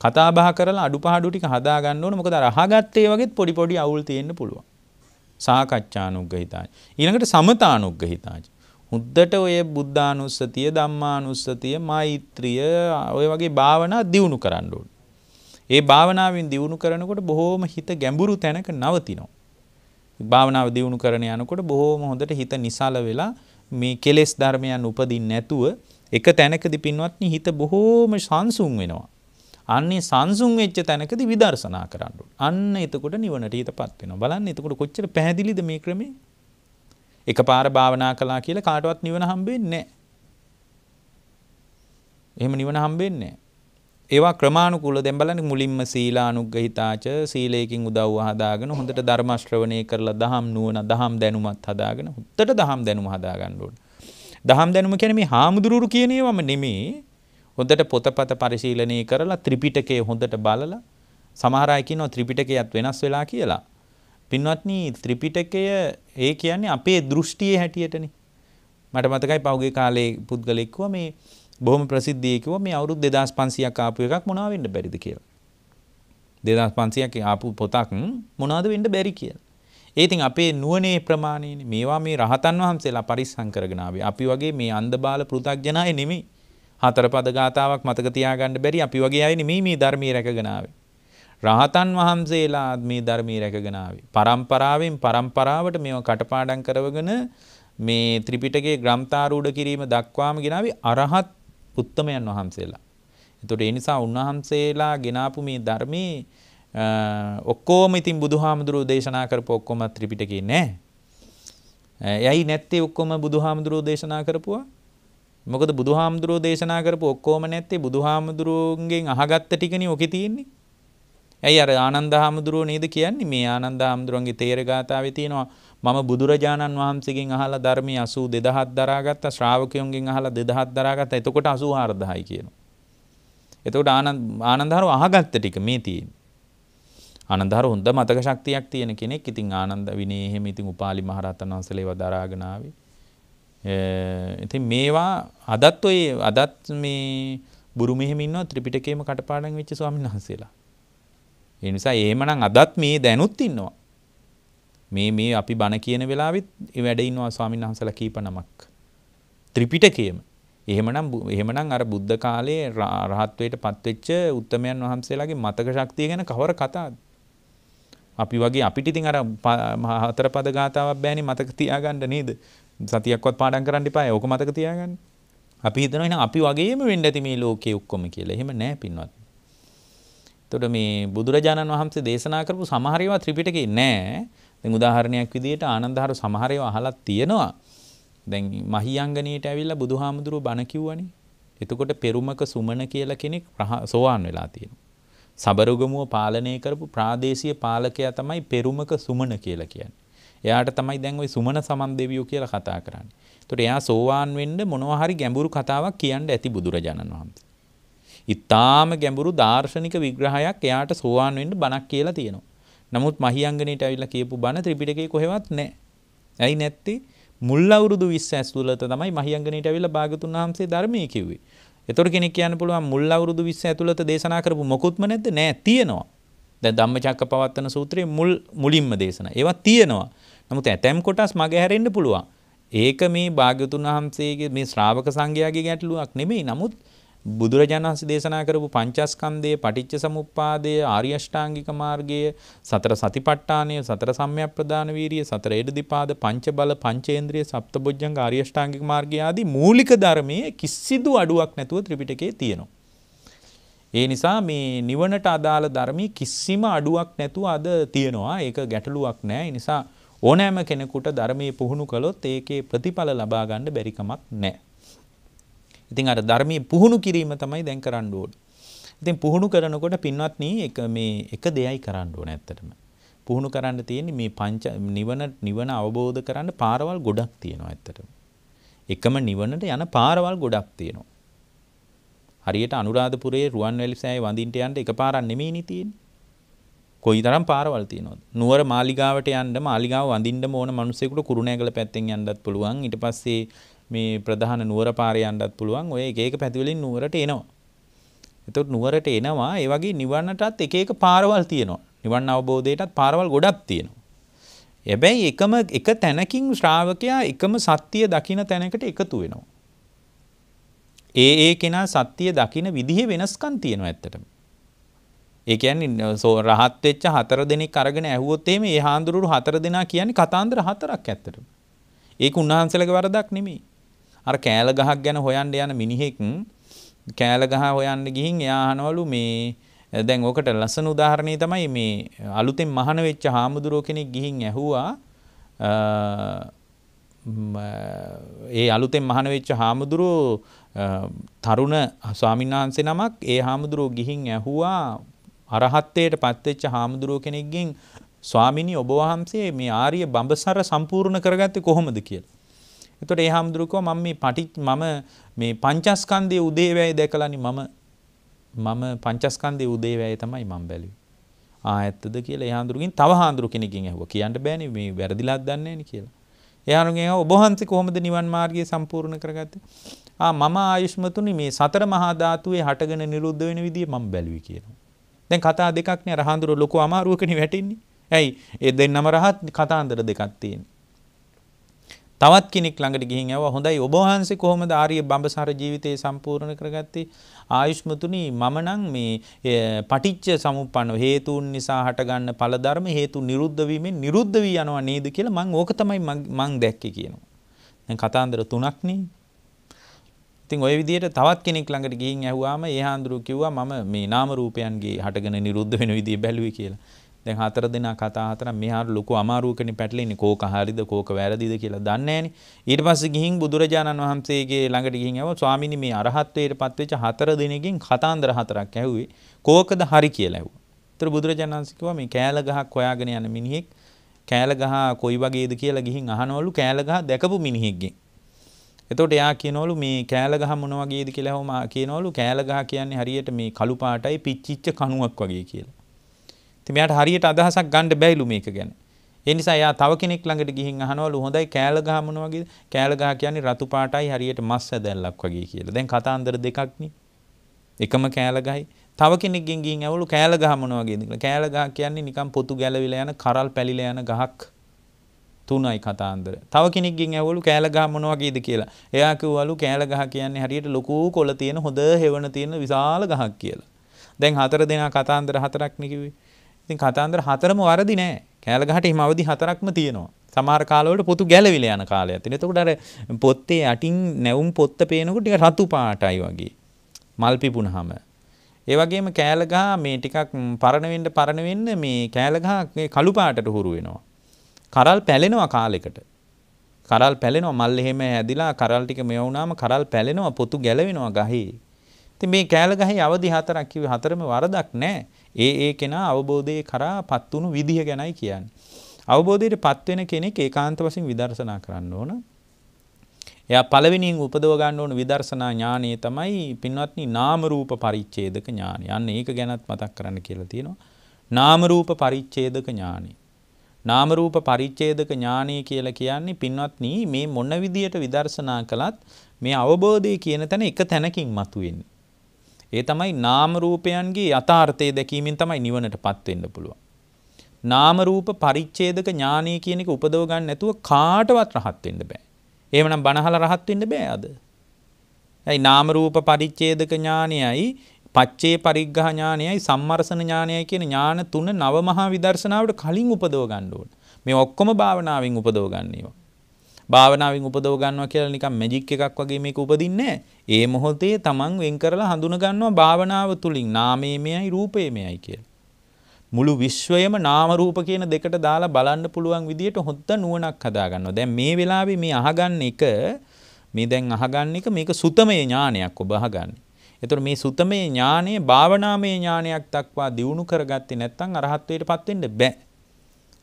කතාබහ කරලා අඩුපාඩු ටික හදා ගන්න ඕන මොකද අර අහගත්තේ වගේත් පොඩි පොඩි අවුල් තියෙන්න පුළුවන්. සාකච්ඡානුග්‍රහිතාච. ඊළඟට සමතානුග්‍රහිතාච. හුද්දට ඔය බුද්ධානුස්සතිය ධම්මානුස්සතිය මෛත්‍රිය ඔය වගේ භාවනා දියුණු කරන්න ඕන. ඒ භාවනාවෙන් දියුණු කරනකොට බොහෝම හිත ගැඹුරු තැනක නවතිනවා. භාවනාව දියුණු කරන යනකොට බොහෝම හොඳට හිත නිසල වෙලා මේ කෙලෙස් ධර්මයන් උපදින්නේ නැතුව එක තැනකදී පින්වත්නි හිත බොහෝම සංසුන් වෙනවා. අන්නේ සංසුන් වෙච්ච තැනකදී විදර්ශනා කරන්න අන්න එතකොට නිවනට හිතපත් වෙනවා. බලන්න එතකොට කොච්චර පැහැදිලිද මේ ක්‍රමේ? එකපාර භාවනා කළා කියලා කාටවත් නිවන හම්බෙන්නේ නැහැ. එහෙම නිවන හම්බෙන්නේ ඒවා ක්‍රමානුකූල දැන් බලන්න මුලින්ම සීලානුග්‍රහිතාච සීලයෙන් උදව්ව හදාගෙන හොඳට ධර්ම ශ්‍රවණය කරලා දහම් නුවණ දහම් දැනුමත් හදාගෙන හොඳට දහම් දැනුම හදාගන්න ඕනේ. දහම් දැනුම කියන්නේ මේ හාමුදුරුවෝ කියන ඒවාම නෙමෙයි හොඳට පොතපත පරිශීලනය කරලා ත්‍රිපිටකය හොඳට බලලා සමහර අය කියනවා ත්‍රිපිටකයත් වෙනස් වෙලා කියලා. පින්වත්නි ත්‍රිපිටකය ඒ කියන්නේ අපේ දෘෂ්ටියේ හැටියටනේ. මට මතකයි පෞගේ කාලේ පුද්ගලෙක් කිව්වා මේ බොහොම ප්‍රසිද්ධිය කිව්වා මේ අවුරුදු 2500ක් ආපු එකක් මොනවා වෙන්න බැරිද කියලා. 2500ක් ආපු පොතක් මොනවද වෙන්න බැරි කියලා. ඒතින් අපේ නුවනේ ප්‍රමාණයනේ මේවා මේ රහතන් වහන්සේලා පරිස්සම් කරගෙන ආවේ. අපි වගේ මේ අන්ධබාල පෘථග්ජනය නෙමෙයි. හතරපද ගාතාවක් මතක තියාගන්න බැරි අපි වගේ අය නෙමෙයි මේ ධර්මයේ රැකගෙනාවේ. රහතන් වහන්සේලා මේ ධර්මයේ රැකගෙනාවේ. පරම්පරාවෙන් පරම්පරාවට මේව කටපාඩම් කරවගෙන මේ ත්‍රිපිටකයේ ග්‍රන්ථාරූඪ කිරීම දක්වාම ගෙනාවේ අරහත් උත්තමයන් වහන්සේලා. එතකොට ඒ නිසා උන්වහන්සේලා ගෙනාපු මේ ධර්මයේ ඔක්කොම ඉතින් බුදුහාමුදුරුවෝ දේශනා කරපු ඔක්කොම ත්‍රිපිටකේ නෑ. එයයි නැත්තේ ඔක්කොම බුදුහාමුදුරුවෝ දේශනා කරපුවා. මොකද බුදුහාමුදුරෝ දේශනා කරපු ඔක්කොම නැත්තේ බුදුහාමුදුරුවන්ගෙන් අහගත්ත ටිකනේ ඔකේ තියෙන්නේ. ඇයි අර ආනන්ද හාමුදුරුවෝ නේද කියන්නේ මේ ආනන්ද හාමුදුරුවන්ගේ තේර ගාථාවේ තියෙනවා මම බුදුරජාණන් වහන්සේගෙන් අහලා ධර්මයේ 82000ක් දරාගත්තා ශ්‍රාවකයන්ගෙන් අහලා 2000ක් දරාගත්තා එතකොට 84000යි කියනවා. එතකොට ආනන්ද ආනන්දහරු අහගත්ත ටික මේ තියෙන්නේ. ආනන්දහරු හොඳ මතක ශක්තියක් තියෙන කෙනෙක්. ඉතින් ආනන්ද විනය එහෙම ඉතින් උපාලි මහරහතන් වහන්සේලේව දරාගෙන ආවේ. ඉතින් මේවා අදත් ඔය අදත් මේ බුරු මෙහෙම ඉන්නවා ත්‍රිපිටකයේම කටපාඩම් වෙච්ච ස්වාමීන් වහන්සේලා. ඒ නිසා එහෙමනම් අදත් මේ දැනුත් ඉන්නවා. මේ මේ අපි බණ කියන වෙලාවෙත් වැඩ ඉන්නවා ස්වාමීන් වහන්සේලා කීප නමක්. ත්‍රිපිටකයේම. එහෙමනම් එහෙමනම් අර බුද්ධ කාලයේ රහත්වයට පත්වෙච්ච උත්තමයන් වහන්සේලාගේ මතක ශක්තිය ගැන කවර කතාවද? අපි වගේ අපිට ඉතින් අර හතර පද ගාතාවක් බෑනේ මතක තියාගන්න නේද? සතියක්වත් පාඩම් කරන්න එපා. ඕක මතක තියාගන්න. අපි හිතනවා එහෙනම් අපි වගේම වෙන්න ඇති මේ ලෝකේ ඔක්කොම කියලා. එහෙම නෑ පින්වත්. එතකොට මේ බුදුරජාණන් වහන්සේ දේශනා කරපු සමහර ඒවා ත්‍රිපිටකේ නෑ. දැන් උදාහරණයක් විදිහට ආනන්දහර සමහර ඒවා අහලා තියෙනවා. දැන් මහියංගණීට ඇවිල්ලා බුදුහාමුදුරුව බණ කිව්වනේ. එතකොට පෙරුමක සුමන කියලා කෙනෙක් සෝවාන් වෙලා තියෙනවා. සබරුගමුව පාලනය කරපු ප්‍රාදේශීය පාලකයා තමයි පෙරුමක සුමන කියලා කියන්නේ. එයාට තමයි දැන් ওই සුමන සමන් දෙවියෝ කියලා කතා කරන්නේ. එතකොට එයා සෝවාන් වෙන්න මොනවා හරි ගැඹුරු කතාවක් කියන්න ඇති බුදුරජාණන් වහන්සේ. ඉතාම ගැඹුරු දාර්ශනික විග්‍රහයක් එයාට සෝවාන් වෙන්න බණක් කියලා තියෙනවා. නමුත් මහියංගනේට ඇවිල්ලා කියපු බණ ත්‍රිපිටකේ කොහෙවත් නැහැ. ඇයි නැත්තේ? මුල් අවුරුදු 20 ඇතුළත තමයි මහියංගනේට ඇවිල්ලා භාගතුන් වහන්සේ ධර්මයේ කිව්වේ. ඒතර කෙනෙක් කියන්න පුළුවන් මුල් අවුරුදු 20 ඇතුළත දේශනා කරපු මොකුත්ම නැද්ද? නෑ තියෙනවා. දැන් ධම්මචක්කපවත්තන සූත්‍රයේ මුල් මුලින්ම දේශනා. ඒවා තියෙනවා. නමුත් ඇතැම් කොටස් මගේ හැරෙන්න පුළුවන්. ඒක මේ භාග්‍යතුන් වහන්සේගේ මේ ශ්‍රාවක සංඝයාගේ ගැටලුවක් නෙමෙයි. නමුත් බුදුරජාණන් වහන්සේ දේශනා කරපු පංචස්කන්ධය, පටිච්ච සමුප්පාදය, ආර්ය අෂ්ටාංගික මාර්ගය, සතර සතිපට්ඨානය, සතර සම්‍යක්ප්‍රදාන වීරිය, සතර ඊඩදිපාද, පංච බල, පංචේන්ද්‍රිය, සප්තබොජ්ජංග ආර්ය අෂ්ටාංගික මාර්ගය ආදී මූලික ධර්මයේ කිසිදු අඩුවක් නැතුව ත්‍රිපිටකයේ තියෙනවා. ඒ නිසා මේ නිවනට අදාළ ධර්මී කිසිම අඩුවක් නැතුව අද තියෙනවා ඒක ගැටලුවක් නෑ නිසා ඕනෑම කෙනෙකුට ධර්මයේ පුහුණු කළොත් ඒකේ ප්‍රතිඵල ලබා ගන්න බැරිකමක් නෑ. ඉතින් අර ධර්මයේ පුහුණු කිරීම තමයි දැන් කරන්න ඕන. ඉතින් පුහුණු කරනකොට පින්වත්නි එක මේ එක දෙයයි කරන්න ඕන ඇත්තටම. පුහුණු කරන්න තියෙන්නේ මේ පංච නිවන නිවන අවබෝධ කරන්න පාරවල් ගොඩක් තියෙනවා ඇත්තටම. එකම නිවනට යන පාරවල් ගොඩක් තියෙනවා. හරියට අනුරාධපුරයේ රුවන්වැලි සෑය වඳින්ට යන්න එක පාරක් නෙමෙයිනේ තියෙන්නේ. කොයිතරම් පාරවල් තියෙනවද? නුවර මාලිගාවට යන්න මාලිගාව වඳින්න ඕන මිනිස්සුෙකුට කුරුණෑගල පැත්තෙන් යන්නත් පුළුවන්. ඊට පස්සේ මේ ප්‍රධාන නුවර පාරේ යන්නත් පුළුවන්. ඔය එක එක පැතිවලින් නුවරට එනවා. එතකොට නුවරට එනවා. ඒ වගේ නිවන්නටත් එක එක පාරවල් තියෙනවා. නිවන් අවබෝධයටත් පාරවල් ගොඩක් තියෙනවා. හැබැයි එකම එක තැනකින් ශ්‍රාවකයා එකම සත්‍යය දකින තැනකට එකතු වෙනවා. ඒ ඒ කෙනා සත්‍යය දකින විදිහ වෙනස්කම් තියෙනවා ඇත්තටම. ඒ කියන්නේ සෝ රහත් වෙච්ච හතර දෙනෙක් අරගෙන ඇහුවොත් එimhe ඒ හාඳුරුරු හතර දෙනා කියන්නේ කතාන්දර හතරක් ඇත්තටම. ඒක උන්වහන්සේලගේ වරදක් නෙමෙයි. අර කෑල ගහක් ගැන හොයන්න යන මිනිහෙක් කෑල ගහ හොයන්න ගිහින් එයා අහනවලු මේ දැන් ඔකට ලස්සන උදාහරණේ තමයි මේ අලුතෙන් මහාන වෙච්ච හාමුදුරුව කෙනෙක් ගිහින් ඇහුවා ඒ අලුතෙන් මහාන වෙච්ච හාමුදුරුව තරුණ ස්වාමින්වහන්සේ නමක් ඒ හාමුදුරුව ගිහින් ඇහුවා අරහත්ත්වයට පත්වෙච්ච හාමුදුරුව කෙනෙක්ගෙන් ස්වාමිනී ඔබ වහන්සේ මේ ආර්ය බඹසර සම්පූර්ණ කරගත්තේ කොහොමද කියලා. එතකොට ඒ හාමුදුරුවෝ මම මේ පටි මම මේ පංචස්කන්ධයේ උදේවැය දැකලානි මම මම පංචස්කන්ධයේ උදේවැය තමයි මම බැලුවේ. ආ ඇත්තද කියලා ඒ හාමුදුරුවගෙන් තව හාමුදුරු කෙනෙක්ගෙන් ඇහුවා. කියන්න බෑනේ මේ වැරදිලාද දන්නේ නැහැ කියලා. ඒ හාමුදුරුවෝ ඔබ වහන්සේ කොහොමද නිවන් මාර්ගය සම්පූර්ණ කරගත්තේ? ආ මම ආයුෂ්මතුනි මේ සතර මහා ධාතුවේ හටගෙන නිරුද්ධ වෙන විදිය මම බැලුවේ කියනවා. දැන් කතා දෙකක් නේ රහඳුර ලොකු අමාරුවකනේ වැටෙන්නේ. ඇයි? ඒ දෙන්නම රහත් කතාන්දර දෙකක් තියෙනවා. තවත් කෙනෙක් ළඟට ගිහින් ඇව්වා හොඳයි ඔබ වහන්සේ කොහොමද ආර්ය බඹසර ජීවිතේ සම්පූර්ණ කරගත්තේ ආයුෂ්මතුනි මම නම් මේ පටිච්ච සමුප්පන්න හේතුන් නිසා හටගන්න ඵල ධර්ම හේතු නිරුද්ධ වීමෙන් නිරුද්ධ වී යනවා නේද කියලා මම ඕක තමයි මං දැක්කේ කියනවා දැන් කතාන්දර තුනක් නේ ඉතින් ওই විදිහට තවත් කෙනෙක් ළඟට ගිහින් ඇහුවාම ඒ හාඳුරු කිව්වා මම මේ නාම රූපයන්ගේ හටගෙන නිරුද්ධ වෙන විදිහ බැලුවේ කියලා. දැන් හතර දෙනා කතා හතර මෙහාට ලොකු අමාරුවකනේ පැටලෙන්නේ කෝක හරිද කෝක වැරදිද කියලා දන්නේ නැහනේ. ඊට පස්සේ ගිහින් බුදුරජාණන් වහන්සේගේ ළඟට ගිහින් ඇහුවා ස්වාමීනි මේ අරහත්ත්වයට පත්වෙච්ච හතර දෙනෙකින් කතාන්දර හතරක් ඇහුවේ කෝකද හරි කියලා ඇහුවා. ඒතර බුදුරජාණන් වහන්සේ කිව්වා මේ කෑල ගහක් හොයාගෙන යන මිනිහෙක් කෑල ගහ කොයි වගේද කියලා ගිහින් අහනවලු කෑල ගහ දැකපු මිනිහෙක්ගෙන්. එතකොට එයා කියනවලු මේ කෑල ගහ මොන වගේද කියලා හොම කියනවලු කෑල ගහ කියන්නේ හරියට මේ කළු පාටයි පිච්චිච්ච කණුවක් වගේ කියලා. ඉතින් මෙයාට හරියට අදහසක් ගන්න බැයිලු මේක ගැන. ඒ නිසා එයා තව කෙනෙක් ළඟට ගිහින් අහනවලු හොඳයි කෑල ගහ මොන වගේද? කෑල ගහ කියන්නේ රතු පාටයි හරියට මස් ඇදැල්ලක් වගේ කියලා. දැන් කතාන්දර දෙකක් නේ. එකම කෑල ගහයි. තව කෙනෙක්ගෙන් ගිහින් ඇවලු කෑල ගහ මොන වගේද කියලා. කෑල ගහ කියන්නේ නිකන් පොතු ගැලවිලා යන කරල් පැලිලා යන ගහක් තුනයි කතාන්දර. තව කෙනෙක්ගෙන් ඇවලු කෑලගහ මොනවා වගේද කියලා. එයා කිව්වලු කෑලගහ කියන්නේ හරියට ලොකු කොළ තියෙන හොඳ හෙවණ තියෙන විශාල ගහක් කියලා. දැන් හතර දෙනා කතාන්දර හතරක් නේ කිව්වේ. ඉතින් කතාන්දර හතරම වරදි නෑ. කෑලගහට එහෙම අවදි හතරක්ම තියෙනවා. සමහර කාලවලට පොතු ගැලවිලා යන කාලයක් තියෙනවා. එතකොට අර පොත්තේ අටින් නැවුම් පොත්ත පේනකොට ටික රතු පාටයි වගේ. මල් පිපුණාම. ඒ වගේම කෑලගහ මේ ටිකක් පරණ වෙන්න පරණ වෙන්න මේ කෑලගහ කළු පාටට හුරු වෙනවා. කරල් පැලෙනවා කාලෙකට. කරල් පැලෙනවා මල් එහෙම ඇදිලා කරල් ටික මෙව වුණාම කරල් පැලෙනවා පොතු ගැලවෙනවා ගහේ. ඉතින් මේ කෑල ගහේ අවදි හතරක් කිව්ව හතරම වරදක් නැහැ. ඒ ඒ කෙනා අවබෝධයේ කරාපත් වුණු විදිහ ගැනයි කියන්නේ. අවබෝධයට පත් වෙන කෙනෙක් ඒකාන්ත වශයෙන් විදර්ශනා කරන්න ඕන. එයා පළවෙනියෙන් උපදව ගන්න ඕන විදර්ශනා ඥානය තමයි පින්වත්නි නාම රූප පරිච්ඡේදක ඥානය. අන්න ඒක ගැනත් මතක් කරන්න කියලා තියෙනවා. නාම රූප පරිච්ඡේදක ඥානය. නාම රූප පරිච්ඡේදක ඥානය කියලා කියන්නේ පින්වත්නි මේ මොන විදියට විදර්ශනා කළත් මේ අවබෝධය කියන තැන එක තැනකින් මතුවෙන්නේ. ඒ තමයි නාම රූපයන්ගේ යථාර්ථය දැකීමෙන් තමයි නිවනටපත් වෙන්න පුළුවන්. නාම රූප පරිච්ඡේදක ඥානය කියන එක උපදව ගන්න නැතුව කාටවත් රහත් වෙන්න බෑ. එහෙමනම් බණහල රහත් වෙන්න බෑ අද. ඇයි නාම රූප පරිච්ඡේදක ඥානයයි පච්චේ පරිග්ඝහ ඥානයයි සම්මර්සන ඥානයයි කියන ඥාන තුන නව මහා විදර්ශනාවට කලින් උපදව ගන්න ඕන. මේ ඔක්කොම භාවනාවෙන් උපදව ගන්න ඒවා. භාවනාවෙන් උපදව ගන්නවා කියලා නිකන් මැජික් එකක් වගේ මේක උපදින්නේ ඒ මොහොතේ Taman වෙන් කරලා හඳුන ගන්නවා භාවනාව තුලින් නාමයේමයි රූපයේමයි කියලා. මුළු විශ්වයම නාම රූප කියන දෙකට දාලා බලන්න පුළුවන් විදියට හොද්ද නුවණක් හදා ගන්නවා. දැන් මේ වෙලාවේ මේ අහගන්න එක මේ දැන් අහගන්න එක මේක සුතමයේ ඥානයක් ඔබ අහගන්නේ. එතකොට මේ සුතමේ ඥානය භාවනාමය ඥානයක් දක්වා දියුණු කරගත්තේ නැත්නම් අරහත්ත්වයට පත් වෙන්න බෑ.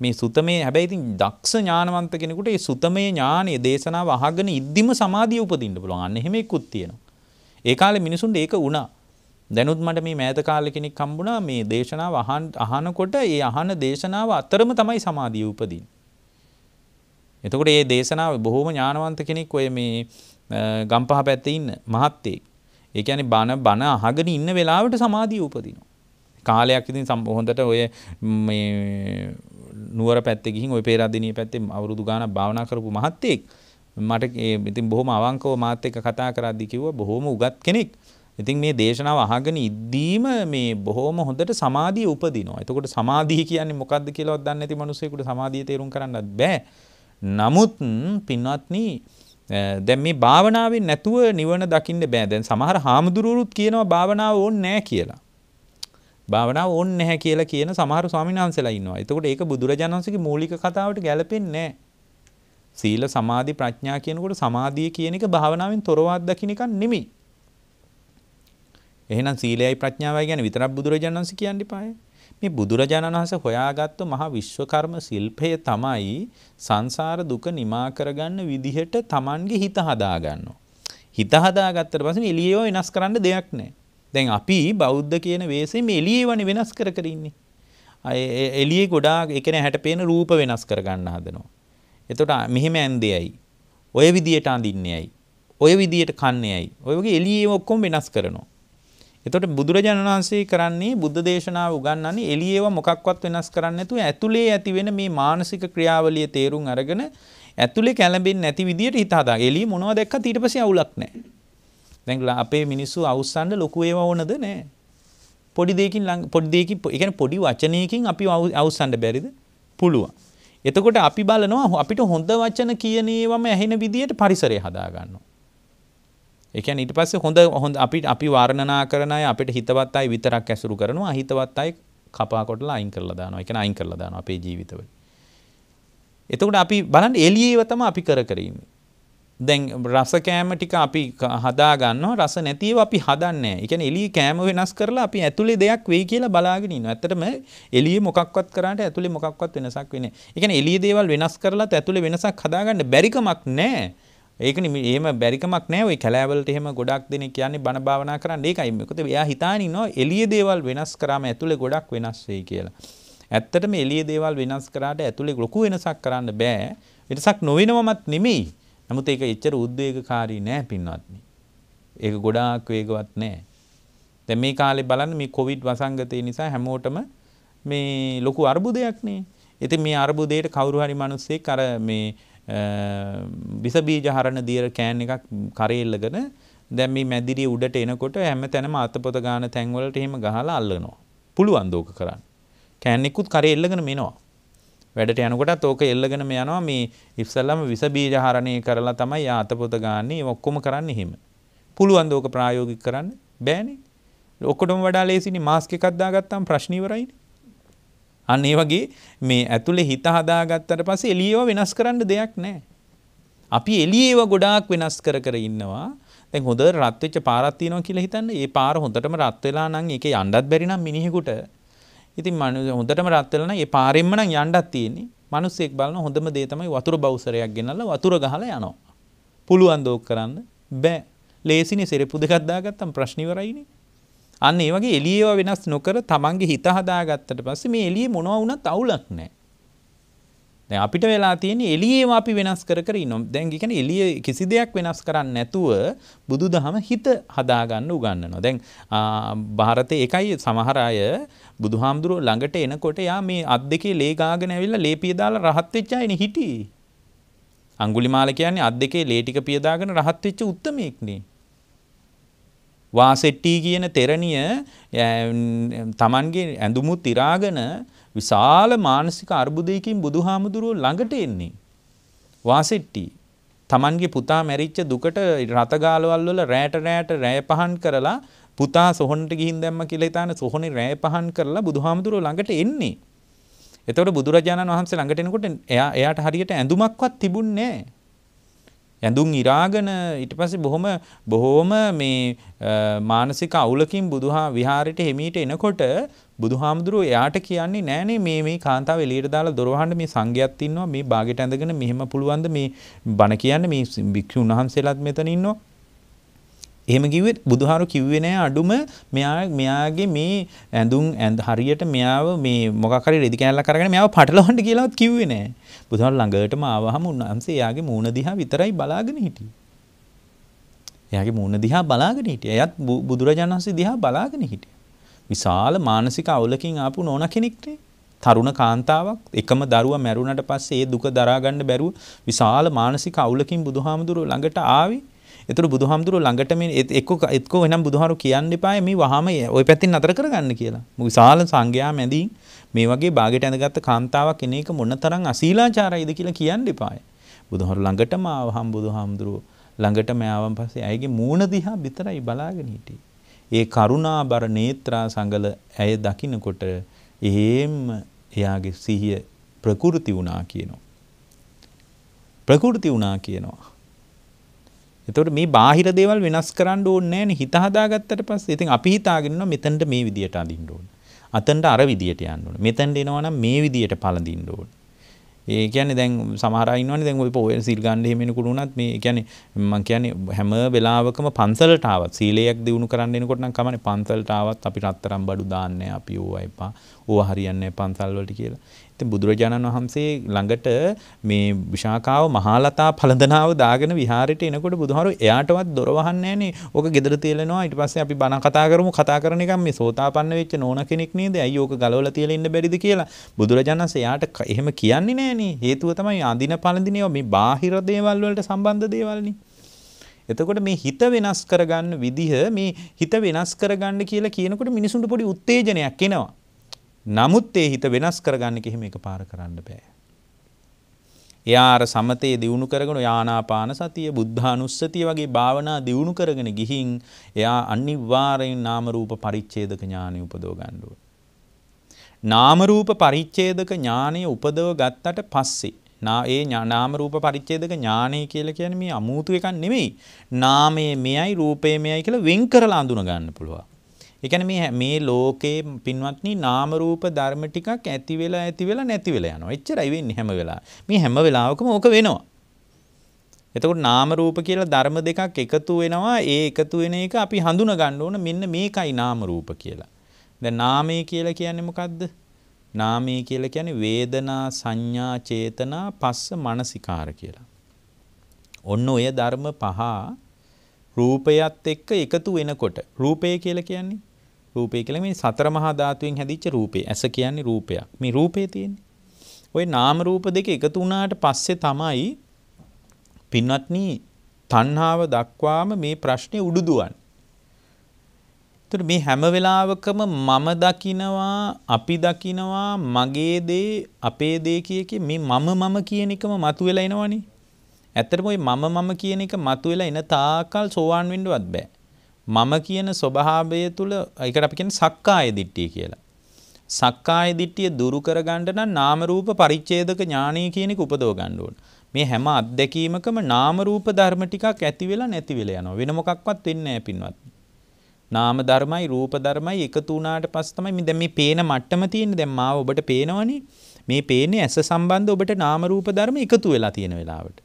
මේ සුතමේ හැබැයි ඉතින් දක්ෂ ඥානවන්ත කෙනෙකුට මේ සුතමේ ඥානය දේශනාව අහගෙන ඉද්දිම සමාධිය උපදින්න පුළුවන්. අන්න එහෙම එක්කුත් තියෙනවා. ඒ කාලේ මිනිසුන්ට ඒක වුණා. දැනුත් මට මේ මෑත කාලේ කෙනෙක් හම්බුණා මේ දේශනාව අහනකොට ඒ අහන දේශනාව අතරම තමයි සමාධිය උපදින්නේ. එතකොට මේ දේශනාව බොහොම ඥානවන්ත කෙනෙක් ඔය මේ ගම්පහ පැත්තේ ඉන්න මහත්තයෙක්. ඒ කියන්නේ බණ බණ අහගෙන ඉන්න වෙලාවට සමාධිය උපදිනවා. කාලයක් ඉතින් හොඳට ඔය මේ නුවර පැත්තේ ගිහින් ඔය පේරාදෙණිය පැත්තේ අවුරුදු ගාණක් භාවනා කරපු මහත්තයෙක් මට ඉතින් බොහොම අවංකව මාත් එක්ක කතා කරද්දී කිව්වා බොහොම උගත් කෙනෙක්. ඉතින් මේ දේශනාව අහගෙන ඉද්දීම මේ බොහොම හොඳට සමාධිය උපදිනවා. එතකොට සමාධිය කියන්නේ මොකද්ද කියලාවත් දන්නේ නැති මිනිස්සෙකුට සමාධිය තේරුම් කරන්නත් බෑ. නමුත් පින්වත්නි දැන් මේ භාවනාවෙන් නැතුව නිවන දකින්න බෑ. දැන් සමහර හාමුදුරුවරුත් කියනවා භාවනාව ඕනේ නැහැ කියලා. භාවනාව ඕනේ නැහැ කියලා කියන සමහර ස්වාමීන් වහන්සේලා ඉන්නවා. එතකොට ඒක බුදුරජාණන් වහන්සේගේ මූලික කතාවට ගැලපෙන්නේ නැහැ. සීල සමාධි ප්‍රඥා කියනකොට සමාධිය කියන එක භාවනාවෙන් තොරවත් දකින්න එකක් නෙමෙයි. එහෙනම් සීලයයි ප්‍රඥාවයි ගැන විතරක් බුදුරජාණන් වහන්සේ කියන්න එපායි. මේ බුදුරජාණන් වහන්සේ හොයාගත්තු මහා විශ්වකර්ම ශිල්පය තමයි සංසාර දුක නිමා කරගන්න විදිහට Tamanගේ හිත හදාගන්නවා. හිත හදාගත්තට පස්සේ මේ එළියව වෙනස් කරන්න දෙයක් නැහැ. දැන් අපි බෞද්ධ කියන වෙස්සේ මේ එළියවනේ වෙනස් කර කර ඉන්නේ. එළියේ ගොඩාක් ඒ කියන්නේ හැට පේන රූප වෙනස් කරගන්න හදනවා. එතකොට මෙහෙම ඇන්දේයි. ඔය විදියට අඳින්නේයි. ඔය විදියට කන්නේයි. ඔය වගේ එළියේ ඔක්කොම වෙනස් කරනවා. එතකොට බුදුරජාණන් වහන්සේ කරන්නේ බුද්ධ දේශනාව උගන්වන්නේ එළියේව මොකක්වත් වෙනස් කරන්නේ නැතුව ඇතුලේ ඇති වෙන මේ මානසික ක්‍රියාවලිය තේරුම් අරගෙන ඇතුලේ කැළඹෙන්නේ නැති විදියට හිත හදාගන්න. එළිය මොනවද දැක්කත් ඊට පස්සේ අවුලක් නැහැ. දැන් අපේ මිනිස්සු අවුස්සන්න ලොකු ඒවා ඕනද නැහැ. පොඩි දෙයකින් පොඩි දෙයකින් ඒ කියන්නේ පොඩි වචනයකින් අපි අවුස්සන්න බැරිද? පුළුවන්. එතකොට අපි බලනවා අපිට හොඳ වචන කියන ඒවාම ඇහෙන විදියට පරිසරය හදා ගන්නවා. එකන් ඊට පස්සේ හොඳ හොඳ අපි අපි වර්ණනා කරන අය අපිට හිතවත් අය විතරක් ඇසුරු කරනවා අහිතවත් අය කපා කොටලා අයින් කරලා දානවා. ඒ කියන්නේ අයින් කරලා දානවා අපේ ජීවිතවල. එතකොට අපි බලන්න එළියේව තමයි අපි කර කර ඉන්නේ. දැන් රස කෑම ටික අපි හදා ගන්නවා රස නැතිව අපි හදන්නේ නැහැ. ඒ කියන්නේ එළියේ කෑම වෙනස් කරලා අපි ඇතුලේ දෙයක් වෙයි කියලා බලාගෙන ඉන්නවා. ඇත්තටම එළියේ මොකක්වත් කරාට ඇතුලේ මොකක්වත් වෙනසක් වෙන්නේ නැහැ. ඒ කියන්නේ එළියේ දේවල් වෙනස් කරලත් ඇතුලේ වෙනසක් හදාගන්න බැරිකමක් නැහැ. ඒක ඒම බැරිකමක් නෑ කැලෑවලට එහෙම ගොඩක් දෙන කියන්නේ බණ භාවනා කරන්න ඒකයි මොකද එයා හිතාන ඉන්නවා එළිය දේවල් වෙනස් කරාම ඇතුලේ ගොඩක් වෙනස් වෙයි කියලා. ඇත්තටම එළිය දේවල් වෙනස් කරාට ඇතුලේ ලොකු වෙනසක් කරන්න බෑ. වෙනසක් නොවෙනවමත් නෙමෙයි. නමුත් ඒක එච්චර උද්වේගකාරී නෑ පින්වත්නි. ඒක ගොඩාක් වේගවත් නෑ. දැන් මේ කාලේ බලන්න මේ කොවිඩ් වසංගතය නිසා හැමෝටම මේ ලොකු අර්බුදයක් නේ. ඉතින් මේ අර්බුදයට කවුරු හරි මිනිස්සෙක් අර මේ විසබීජ හරණ දියර කෑන් එකක් කරේල්ලගෙන දැන් මේ මැදිරිය උඩට එනකොට හැම තැනම අතපොත ගන්න තැන්වලට එහෙම ගහලා අල්ලනවා. පුළුවන් දෝක කරන්න. කෑන් එක්කුත් කරේ එල්ලගෙන මෙනවා. වැඩට යනකොටත් ඕක එල්ලගෙන මේ යනවා මේ ඉස්සල්ලාම විස බීජ හරණය කරලා තමයි යා අතපොත ගන්නේ ඔක්කොම කරන්නේ එහෙම. පුළුවන් ද ඕක ප්‍රායෝගික කරන්න? බෑනේ. ඔක්කොටම වඩා ලේසිනේ මාස්ක් එකක් දාගත්තාම ප්‍රශ්න ඉවරයිනේ. අන්න ඒ වගේ මේ ඇතුලේ හිත හදාගත්තට පස්සේ එළියව වෙනස් කරන්න දෙයක් නැහැ. අපි එළියව ගොඩාක් වෙනස් කර කර ඉන්නවා. දැන් හොඳ රත් වෙච්ච පාරක් තියෙනවා කියලා හිතන්න. ඒ පාර හොඳටම රත් වෙලා නම් ඒකේ යන්නත් බැරි නම් මිනිහෙකුට. ඉතින් මනුස්ස හොඳටම රත් වෙලා නම් ඒ පාරෙන්ම නම් යන්නත් තියෙන්නේ. මිනිස්සෙක් බලන හොඳම දේ තමයි වතුර බවුසරයක් ගෙනල්ලා වතුර ගහලා යනවා. පුළුවන් දෝක් කරන්න බෑ. ලේසිනේ සෙරෙප්පු දෙකක් දාගත්තම් ප්‍රශ්න ඉවරයිනේ. අන්න ඒ වගේ එළියව වෙනස් නොකර තමන්ගේ හිත හදාගත්තට පස්සේ මේ එළිය මොනවා වුණත් අවුලක් නැහැ. දැන් අපිට වෙලා තියෙන එළියේම අපි වෙනස් කර කර ඉන්නවා. දැන් කියන්නේ එළිය කිසි දෙයක් වෙනස් කරන්නේ නැතුව බුදුදහම හිත හදාගන්න උගන්වනවා. දැන් ಭಾರතයේ එකයි සමහර අය බුදුහාමුදුරුවෝ ළඟට එනකොට යා මේ අත් දෙකේ ලේ ගාගෙන ඇවිල්ලා ලේ පිය දාලා රහත් වෙච්ච අයනේ හිටියේ. අඟුලිමාල කියන්නේ අත් දෙකේ ලේ ටික පිය දාගෙන රහත් වෙච්ච උත්තමයෙක්නේ. වාසෙට්ටී කියන තෙරණිය තමන්ගේ ඇඳුමුත් තිරාගෙන විශාල මානසික අර්බුදයකින් බුදුහාමුදුරුව ළඟට එන්නේ. වාසෙට්ටී තමන්ගේ පුතා මැරිච්ච දුකට රතගාලවල් වල රෑට රෑට රෑ පහන් කරලා පුතා සොහොනට ගිහින් දැම්ම කියලා හිතාන සොහොනේ රෑ පහන් කරලා බුදුහාමුදුරුව ළඟට එන්නේ. එතකොට බුදුරජාණන් වහන්සේ ළඟට එනකොට එයා එයාට හරියට ඇඳුමක්වත් තිබුණේ නැහැ. ඇඳුම් ඉරාගෙන ඊට පස්සේ බොහොම බොහොම මේ මානසික අවුලකින් බුදුහා විහාරයට හිමීට එනකොට බුදුහාමුදුරුව එයාට කියන්නේ නෑනේ මේ මේ කාන්තාව එළියට දාලා දොර වහන්න මේ සංඝයාත් ඉන්නවා මේ බාගෙට ඇඳගෙන මෙහෙම පුළුවන්ද මේ බණ කියන්නේ මේ භික්ෂුන් වහන්සේලාත් මෙතන ඉන්නවා එහෙම කිව්වෙත් බුදුහාරු කිව්වේ නෑ අඩුම මෙයා මෙයාගේ මේ ඇඳුම් ඇඳ හරියට මෙයාව මේ මොකක් හරි රෙදි කෑල්ලක් අරගෙන මෙයාව පටලවන්න කියලාවත් කිව්වේ නෑ. බුදුහාරු ළඟටම ආවහම උන්වහන්සේ එයාගේ මූණ දිහා විතරයි බලාගෙන හිටියේ. එයාගේ මූණ දිහා බලාගෙන හිටිය. එයත් බුදුරජාණන් වහන්සේ දිහා බලාගෙන හිටිය. විශාල මානසික අවුලකින් ආපු නෝන කෙනෙක්නේ. තරුණ කාන්තාවක් එකම දරුවා මැරුණට පස්සේ ඒ දුක දරා ගන්න බැරුව විශාල මානසික අවුලකින් බුදුහාමුදුරුවෝ ළඟට ආවේ. එතකොට බුදුහාමුදුරුවෝ ළඟට මේ එක්ක එක්ක වෙනම් බුදුහාරු කියන්න එපායි මේ වහාම ওই පැත්තින් නතර කරගන්න කියලා. විශාල සංඝයා මැදින් මේ වගේ බාගෙට ඇඳගත්ත කාන්තාවක් එන එක මොනතරම් අශීලාචාරයිද කියලා කියන්න එපායි. බුදුහාරු ළඟටම ආවහම් බුදුහාමුදුරුවෝ ළඟටම ආවන් පස්සේ ඇයගේ මූණ දිහා විතරයි බලාගෙන හිටියේ. ඒ කරුණාබර නේත්‍රා සංගල ඇය දකින්නකොට එහෙම එයාගේ සිහිය ප්‍රකෘති වුණා කියනවා. ප්‍රකෘති වුණා කියනවා. එතකොට මේ බාහිර දේවල් වෙනස් කරන්න ඕනේ නැහැ නේ හිත හදාගත්තට පස්සේ. ඉතින් අපි හිතාගෙන ඉන්නවා මෙතනට මේ විදියට අඳින්න ඕනේ. අතනට අර විදියට යන්න ඕනේ. මෙතනට එනවා නම් මේ විදියට පළඳින්න ඕනේ. ඒ කියන්නේ දැන් සමහර අය ඉන්නවනේ දැන් ඔය පොය සීල් ගන්න එහෙම එනකොට උනත් මේ කියන්නේ මම කියන්නේ හැම වෙලාවකම පන්සලට ආවත් සීලයක් දිනු කරන්න එනකොට නම් කමන්නේ පන්සලට ආවත් අපි රත්තරන් බඩු දාන්නේ අපි ඕවා එපා ඕවා හරියන්නේ නැහැ පන්සල් වලට කියලා. ඉතින් බුදුරජාණන් වහන්සේ ළඟට මේ විශාකාව මහලතා පළඳනාව දාගෙන විහාරෙට එනකොට බුදුහාරු එයාටවත් දොර වහන්නේ නැහනේ. ඕක gedara තියලනවා. ඊට පස්සේ අපි බණ කතා කරමු. කතා කරන එකම මේ සෝතාපන්න වෙච්ච නෝන කෙනෙක් නේද? ඇයි ඕක ගලවලා තියලා ඉන්න බැරිද කියලා. බුදුරජාණන් වහන්සේ එයාට එහෙම කියන්නේ නැහනේ. හේතුව තමයි අඳින පළඳින මේ බාහිර දේවල් වලට සම්බන්ධ දේවල්නේ. එතකොට මේ හිත වෙනස් කරගන්න විදිහ මේ හිත වෙනස් කරගන්න කියලා කියනකොට මිනිසුන්ට පොඩි උත්තේජනයක් එනවා. නමුත් ඒ හිත වෙනස් කරගන්න කිහිම එක පාර කරන්න බෑ. එයාර සමතයේ දියුණු කරගෙන යානාපාන සතිය බුද්ධානුස්සතිය වගේ භාවනා දියුණු කරගෙන ගිහින් එයා අනිවාර්යෙන් නාම රූප පරිච්ඡේදක ඥානෙ උපදව ගන්න ඕනේ. නාම රූප පරිච්ඡේදක ඥානෙ උපදව ගත්තට පස්සේ නා ඒ නාම රූප පරිච්ඡේදක ඥානය කියලා කියන්නේ මේ අමූතු එකක් නෙමෙයි. නාමය මෙයයි රූපය මෙයයි කියලා වෙන් කරලා අඳුන ගන්න පුළුවන්. ඒ කියන්නේ මේ මේ ලෝකේ පින්වත්නි නාම රූප ධර්ම ටිකක් ඇති වෙලා ඇති වෙලා නැති වෙලා යනවා. එච්චරයි වෙන්නේ හැම වෙලාවෙම. මේ හැම වෙලාවකම ඕක වෙනවා. එතකොට නාම රූප කියලා ධර්ම දෙකක් එකතු වෙනවා. ඒ එකතු වෙන එක අපි හඳුන ගන්න ඕන මෙන්න මේකයි නාම රූප කියලා. දැන් නාමය කියලා කියන්නේ මොකද්ද? නාමය කියලා කියන්නේ වේදනා සංඥා චේතනා පස්ස මනසිකාර කියලා. ඔන්න ඔය ධර්ම පහ රූපයත් එක්ක එකතු වෙනකොට රූපය කියලා කියන්නේ රූපය කියලා මේ සතර මහා ධාතුවෙන් හැදිච්ච රූපේ. ඇස කියන්නේ රූපයක්. මේ රූපේ තියෙන්නේ. ওই නාම රූප දෙක එකතු වුණාට පස්සේ තමයි පින්වත්නි තණ්හාව දක්වාම මේ ප්‍රශ්නේ උඩුදුවන්නේ. එතකොට මේ හැම වෙලාවකම මම දකිනවා අපි දකිනවා මගේ දේ අපේ දේ කිය මේ මම මම කියන එකම මතුවෙලා එනවනේ. ඇත්තටම ওই මම මම කියන එක මතුවෙලා එන තාකල් සෝවාන් වෙන්නවත් බෑ. මම කියන ස්වභාවය තුළ ඒකට අපි කියන්නේ සක්කාය දිට්ඨිය කියලා. සක්කාය දිට්ඨිය දුරු කර ගන්න නම් නාම රූප පරිච්ඡේදක ඥානය කියන එක උපදව ගන්න ඕන. මේ හැම අත්දැකීමකම නාම රූප ධර්ම ටිකක් ඇති වෙලා නැති වෙලා යනවා. වෙන මොකක්වත් වෙන්නේ නැහැ පින්වත්. නාම ධර්මයි රූප ධර්මයි එකතු වුණාට පස්සේ තමයි මේ දැන් මේ පේන මට්ටම තියෙන්නේ. දැන් මාව ඔබට පේනවනේ. මේ පේන්නේ ඇස සම්බන්ධ ඔබට නාම රූප ධර්ම එකතු වෙලා තියෙන වෙලාවට.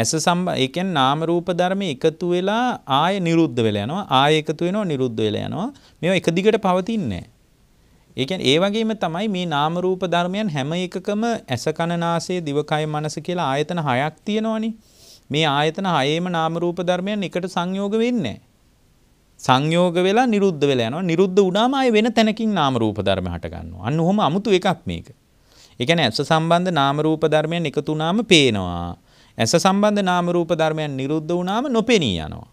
ඇස සම්බ ඒ කියන්නේ නාම රූප ධර්ම එකතු වෙලා ආය නිරුද්ධ වෙලා යනවා ආය එකතු වෙනවා නිරුද්ධ වෙලා යනවා මේවා එක දිගට පවතින්නේ නැහැ. ඒ කියන්නේ ඒ වගේම තමයි මේ නාම රූප ධර්මයන් හැම එකකම ඇස කන නාසය දිවකය මනස කියලා ආයතන හයක් තියෙනවනේ. මේ ආයතන හයේම නාම රූප ධර්මයන් එකට සංයෝග වෙන්නේ සංයෝග වෙලා නිරුද්ධ වෙලා යනවා. නිරුද්ධ වුණාම ආය වෙන තැනකින් නාම රූප ධර්ම හට ගන්නවා. අන්න ඔහොම අමුතු එකක් මේක. ඒ කියන්නේ ඇස සම්බන්ධ නාම රූප ධර්මයන් එකතු වුණාම පේනවා. ඇස සම්බන්ධ නාම රූප ධර්මයන් නිරුද්ධ වුණාම නොපෙනී යනවා.